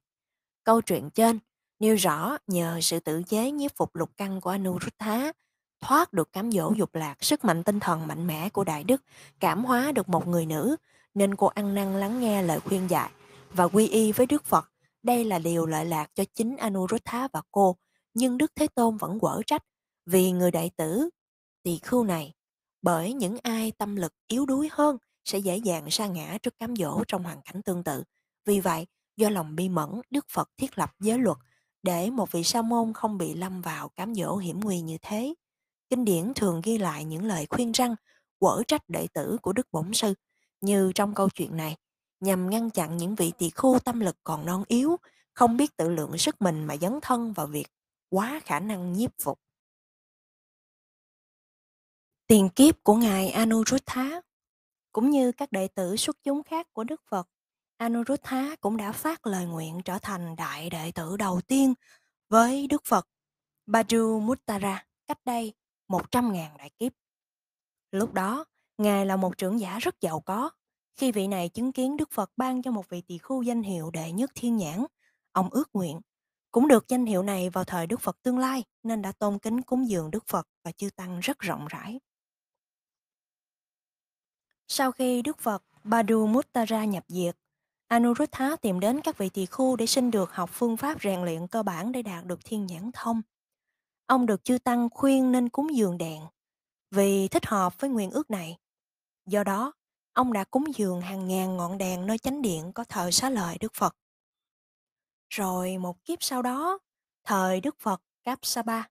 câu chuyện trên nêu rõ nhờ sự tự chế nhiếp phục lục căn của Anuruddha, thoát được cám dỗ dục lạc, sức mạnh tinh thần mạnh mẽ của Đại Đức, cảm hóa được một người nữ, nên cô ăn năn lắng nghe lời khuyên dạy và quy y với Đức Phật. Đây là điều lợi lạc cho chính Anuruddha và cô, nhưng Đức Thế Tôn vẫn quở trách vì người đại tử tỳ khưu này, bởi những ai tâm lực yếu đuối hơn sẽ dễ dàng sa ngã trước cám dỗ trong hoàn cảnh tương tự. Vì vậy, do lòng bi mẫn, Đức Phật thiết lập giới luật – để một vị sa môn không bị lâm vào cám dỗ hiểm nguy như thế, kinh điển thường ghi lại những lời khuyên răng, quở trách đệ tử của Đức Bổn Sư, như trong câu chuyện này, nhằm ngăn chặn những vị tỳ khu tâm lực còn non yếu, không biết tự lượng sức mình mà dấn thân vào việc quá khả năng nhiếp phục. Tiền kiếp của Ngài Anuruddha cũng như các đệ tử xuất chúng khác của Đức Phật Anuruddha cũng đã phát lời nguyện trở thành đại đệ tử đầu tiên với Đức Phật Badu Muttara cách đây 100.000 đại kiếp. Lúc đó, Ngài là một trưởng giả rất giàu có. Khi vị này chứng kiến Đức Phật ban cho một vị tỳ khu danh hiệu đệ nhất thiên nhãn, ông ước nguyện. Cũng được danh hiệu này vào thời Đức Phật tương lai nên đã tôn kính cúng dường Đức Phật và chư Tăng rất rộng rãi. Sau khi Đức Phật Badu Muttara nhập diệt, Anuruddha tìm đến các vị tỳ khu để xin được học phương pháp rèn luyện cơ bản để đạt được thiên nhãn thông. Ông được chư tăng khuyên nên cúng dường đèn vì thích hợp với nguyện ước này. Do đó, ông đã cúng dường hàng ngàn ngọn đèn nơi chánh điện có thờ xá lợi Đức Phật. Rồi một kiếp sau đó, thời Đức Phật Kapsapa,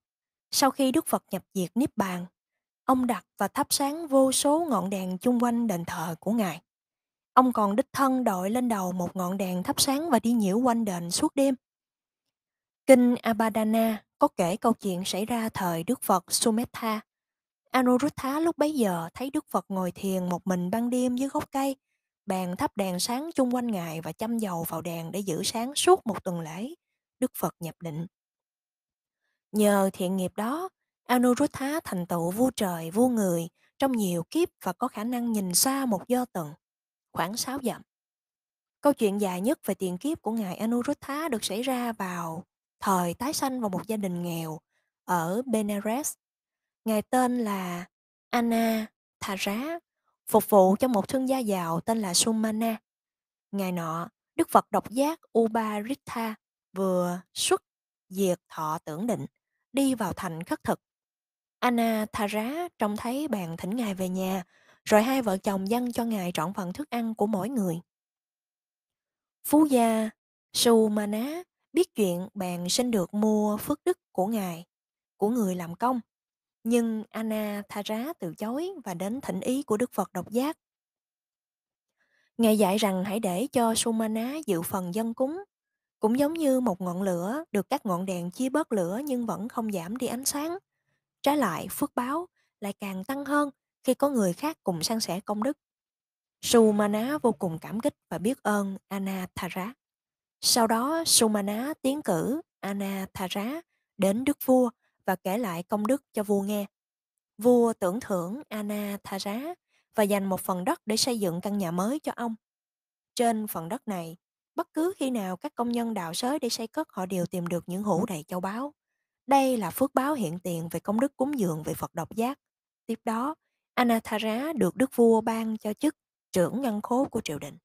sau khi Đức Phật nhập diệt Niết Bàn, ông đặt và thắp sáng vô số ngọn đèn chung quanh đền thờ của Ngài. Ông còn đích thân đội lên đầu một ngọn đèn thắp sáng và đi nhiễu quanh đền suốt đêm. Kinh Abadana có kể câu chuyện xảy ra thời Đức Phật Sumetha. Anuruddha lúc bấy giờ thấy Đức Phật ngồi thiền một mình ban đêm dưới gốc cây, bàn thắp đèn sáng chung quanh ngài và châm dầu vào đèn để giữ sáng suốt một tuần lễ. Đức Phật nhập định. Nhờ thiện nghiệp đó, Anuruddha thành tựu vua trời, vua người trong nhiều kiếp và có khả năng nhìn xa một do tận khoảng 6 dặm. Câu chuyện dài nhất về tiền kiếp của ngài Anuruddha được xảy ra vào thời tái sanh vào một gia đình nghèo ở Benares. Ngài tên là Anna Thara, phục vụ cho một thương gia giàu tên là Sumana. Ngày nọ, Đức Phật độc giác Ubaritha vừa xuất diệt thọ tưởng định, đi vào thành khất thực. Anna Thara trông thấy bạn thỉnh ngài về nhà, rồi hai vợ chồng dâng cho ngài trọn phần thức ăn của mỗi người. Phú gia Su Maná biết chuyện bèn xin được mua phước đức của ngài, của người làm công. Nhưng Anna rá từ chối và đến thỉnh ý của Đức Phật độc giác. Ngài dạy rằng hãy để cho Sumana dự phần dân cúng, cũng giống như một ngọn lửa được các ngọn đèn chia bớt lửa nhưng vẫn không giảm đi ánh sáng. Trái lại, phước báo lại càng tăng hơn khi có người khác cùng san sẻ công đức. Sumana vô cùng cảm kích và biết ơn Anathara. Sau đó Sumana tiến cử Anathara đến đức vua và kể lại công đức cho vua nghe. Vua tưởng thưởng Anathara và dành một phần đất để xây dựng căn nhà mới cho ông. Trên phần đất này, bất cứ khi nào các công nhân đào sới để xây cất họ đều tìm được những hũ đầy châu báu. Đây là phước báo hiện tiền về công đức cúng dường về Phật độc giác. Tiếp đó, Anathara được đức vua ban cho chức trưởng nhân khố của triều đình.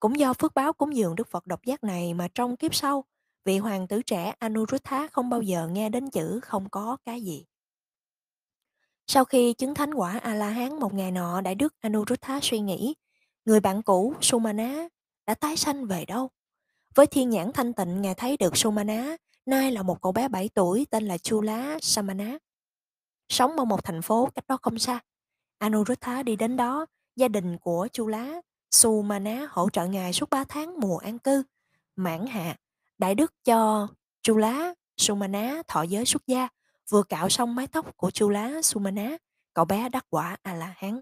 Cũng do phước báo cúng dường Đức Phật độc giác này mà trong kiếp sau, vị hoàng tử trẻ Anuruddha không bao giờ nghe đến chữ không có cái gì. Sau khi chứng thánh quả A-la-hán một ngày nọ, Đại đức Anuruddha suy nghĩ, người bạn cũ Sumana đã tái sanh về đâu? Với thiên nhãn thanh tịnh, Ngài thấy được Sumana, nay là một cậu bé 7 tuổi tên là Chula Samana. Sống ở một thành phố cách đó không xa, Anuruddha đi đến đó, gia đình của Chu Lá, Su Mana hỗ ừ. trợ ngài suốt 3 tháng mùa an cư. Mãn hạ, đại đức cho Chu Lá, Sumana thọ giới xuất gia, vừa cạo xong mái tóc của Chu Lá Sumana, cậu bé đắc quả A-la-hán.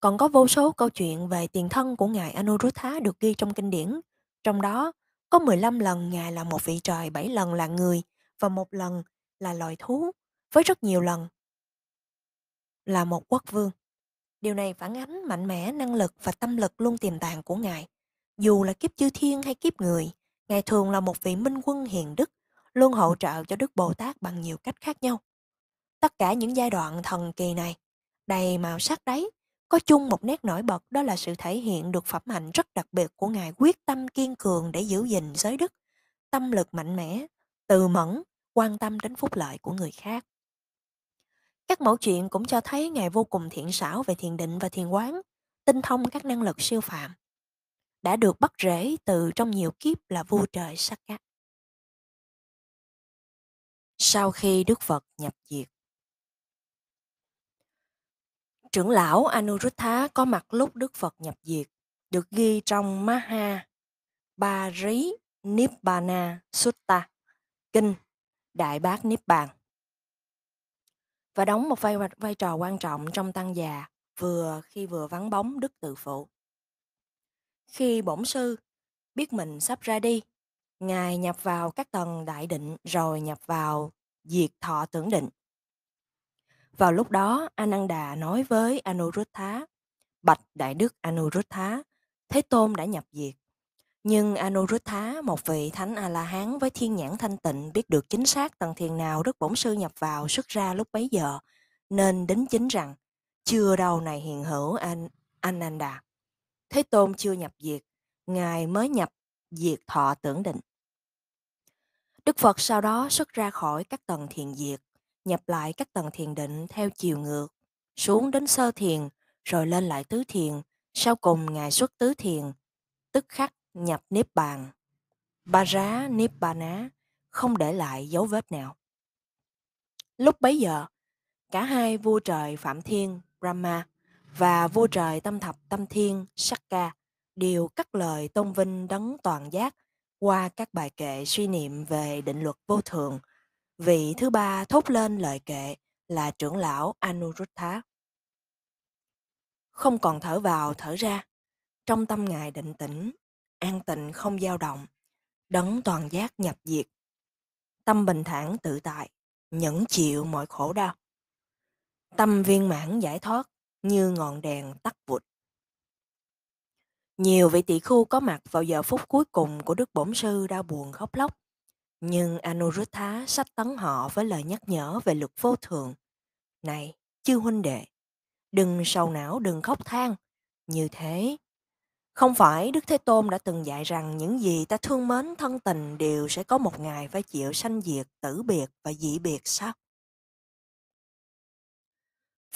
Còn có vô số câu chuyện về tiền thân của ngài Anuruddha được ghi trong kinh điển. Trong đó, có 15 lần ngài là một vị trời, 7 lần là người và một lần là loài thú, với rất nhiều lần là một quốc vương. Điều này phản ánh mạnh mẽ năng lực và tâm lực luôn tiềm tàng của Ngài. Dù là kiếp chư thiên hay kiếp người, Ngài thường là một vị minh quân hiền đức, luôn hỗ ừ. trợ cho Đức Bồ Tát bằng nhiều cách khác nhau. Tất cả những giai đoạn thần kỳ này, đầy màu sắc đấy, có chung một nét nổi bật đó là sự thể hiện được phẩm hạnh rất đặc biệt của Ngài quyết tâm kiên cường để giữ gìn giới đức, tâm lực mạnh mẽ, từ mẫn, quan tâm đến phúc lợi của người khác. Các mẫu chuyện cũng cho thấy Ngài vô cùng thiện xảo về thiền định và thiền quán, tinh thông các năng lực siêu phạm, đã được bắt rễ từ trong nhiều kiếp là vua trời sắc cát. Sau khi Đức Phật nhập diệt Trưởng lão Anuruddha có mặt lúc Đức Phật nhập diệt, được ghi trong Maha Ba Rí Nibbana Sutta, Kinh Đại Bác Niết Bàn và đóng một vai, vai trò quan trọng trong tăng già vừa khi vừa vắng bóng đức tự phụ. Khi bổn sư biết mình sắp ra đi, Ngài nhập vào các tầng đại định rồi nhập vào diệt thọ tưởng định. Vào lúc đó, Ananda nói với Anuruddha, Bạch Đại Đức Anuruddha, Thế Tôn đã nhập diệt, nhưng Anuruddha, một vị thánh A-la-hán với thiên nhãn thanh tịnh biết được chính xác tầng thiền nào Đức Bổn Sư nhập vào xuất ra lúc bấy giờ, nên đính chính rằng, chưa đâu này hiện hữu An Ananda. Thế Tôn chưa nhập diệt, Ngài mới nhập diệt thọ tưởng định. Đức Phật sau đó xuất ra khỏi các tầng thiền diệt, nhập lại các tầng thiền định theo chiều ngược, xuống đến sơ thiền, rồi lên lại tứ thiền, sau cùng Ngài xuất tứ thiền, tức khắc nhập nếp bàn, ba rá nếp ba ná, không để lại dấu vết nào. Lúc bấy giờ, cả hai vua trời Phạm Thiên Brahma và vua trời Tâm Thập Tâm Thiên Sakka đều cắt lời tôn vinh đấng toàn giác qua các bài kệ suy niệm về định luật vô thường. Vị thứ ba thốt lên lời kệ là trưởng lão Anuruddha. Không còn thở vào thở ra, trong tâm ngài định tĩnh an tịnh không dao động, đấng toàn giác nhập diệt. Tâm bình thản tự tại, nhẫn chịu mọi khổ đau. Tâm viên mãn giải thoát như ngọn đèn tắt vụt. Nhiều vị tỷ khu có mặt vào giờ phút cuối cùng của Đức Bổn Sư đau buồn khóc lóc. Nhưng Anuruddha sách tấn họ với lời nhắc nhở về luật vô thường. Này, chư huynh đệ, đừng sầu não, đừng khóc than. Như thế, không phải Đức Thế Tôn đã từng dạy rằng những gì ta thương mến thân tình đều sẽ có một ngày phải chịu sanh diệt, tử biệt và dị biệt sao?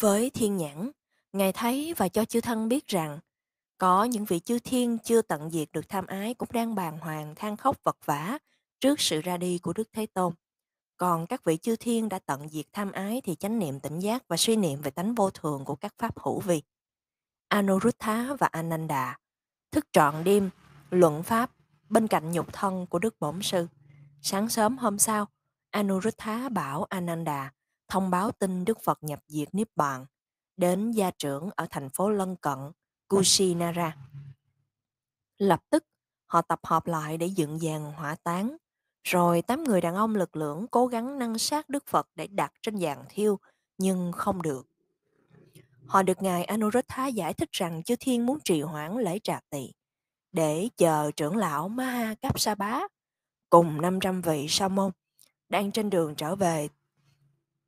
Với thiên nhãn, Ngài thấy và cho chư thân biết rằng có những vị chư thiên chưa tận diệt được tham ái cũng đang bàng hoàng than khóc vật vã trước sự ra đi của Đức Thế Tôn. Còn các vị chư thiên đã tận diệt tham ái thì chánh niệm tỉnh giác và suy niệm về tánh vô thường của các pháp hữu vi. Anuruddha và Ananda thức trọn đêm, luận pháp bên cạnh nhục thân của Đức Bổn Sư. Sáng sớm hôm sau, Anuruddha bảo Ananda thông báo tin Đức Phật nhập diệt Niết Bàn đến gia trưởng ở thành phố lân cận Kushinara. Lập tức, họ tập hợp lại để dựng dàn hỏa táng. Rồi tám người đàn ông lực lượng cố gắng năng sát Đức Phật để đặt trên dàn thiêu, nhưng không được. Họ được Ngài Anuruddha giải thích rằng chư thiên muốn trì hoãn lễ trà tỳ để chờ trưởng lão Maha Kapsapa cùng 500 vị sa môn đang trên đường trở về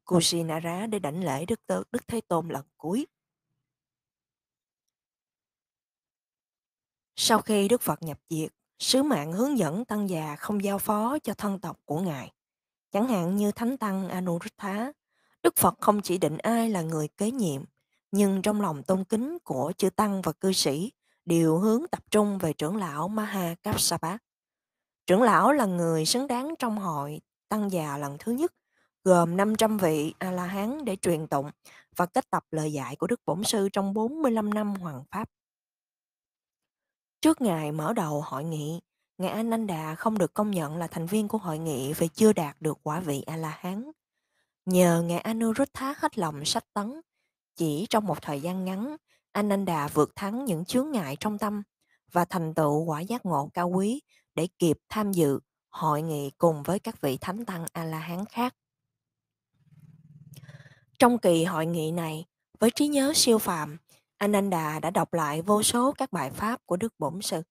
Kusinara để đảnh lễ Đức Tớ, Đức Thế Tôn lần cuối. Sau khi Đức Phật nhập diệt, sứ mạng hướng dẫn tăng già không giao phó cho thân tộc của Ngài. Chẳng hạn như Thánh Tăng Anuruddha, Đức Phật không chỉ định ai là người kế nhiệm, nhưng trong lòng tôn kính của chư tăng và cư sĩ đều hướng tập trung về trưởng lão Maha Kassapa. Trưởng lão là người xứng đáng trong hội tăng già lần thứ nhất, gồm 500 vị A-la-hán để truyền tụng và kết tập lời dạy của Đức Bổn Sư trong 45 năm hoàng pháp. Trước ngày mở đầu hội nghị, Ngã Nan không được công nhận là thành viên của hội nghị vì chưa đạt được quả vị A-la-hán. Nhờ Ngã Anuruddha hết lòng sách tấn, chỉ trong một thời gian ngắn, Ananda vượt thắng những chướng ngại trong tâm và thành tựu quả giác ngộ cao quý để kịp tham dự hội nghị cùng với các vị thánh tăng A-la-hán khác. Trong kỳ hội nghị này, với trí nhớ siêu phàm, Ananda đã đọc lại vô số các bài pháp của Đức Bổn Sư.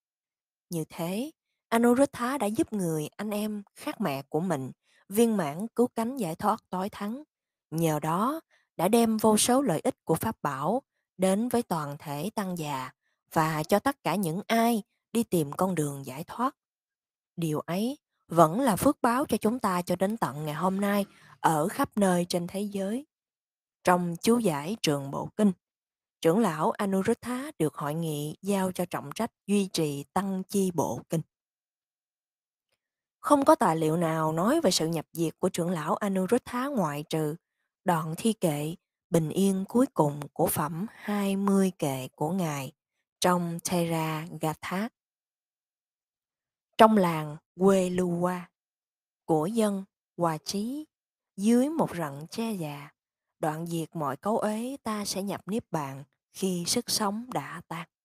Như thế, Anuruddha đã giúp người anh em khác mẹ của mình viên mãn cứu cánh giải thoát tối thắng. Nhờ đó, đã đem vô số lợi ích của Pháp Bảo đến với toàn thể tăng già và cho tất cả những ai đi tìm con đường giải thoát. Điều ấy vẫn là phước báo cho chúng ta cho đến tận ngày hôm nay ở khắp nơi trên thế giới. Trong chú giải trường Bộ Kinh, trưởng lão Anuruddha được hội nghị giao cho trọng trách duy trì tăng chi bộ kinh. Không có tài liệu nào nói về sự nhập diệt của trưởng lão Anuruddha ngoại trừ Đoạn thi kệ Bình yên cuối cùng của phẩm 20 kệ của Ngài trong Thera Gatha. Trong làng quê Lua của dân Hòa Trí dưới một rặng che già đoạn diệt mọi cấu ế ta sẽ nhập niết bàn khi sức sống đã tan.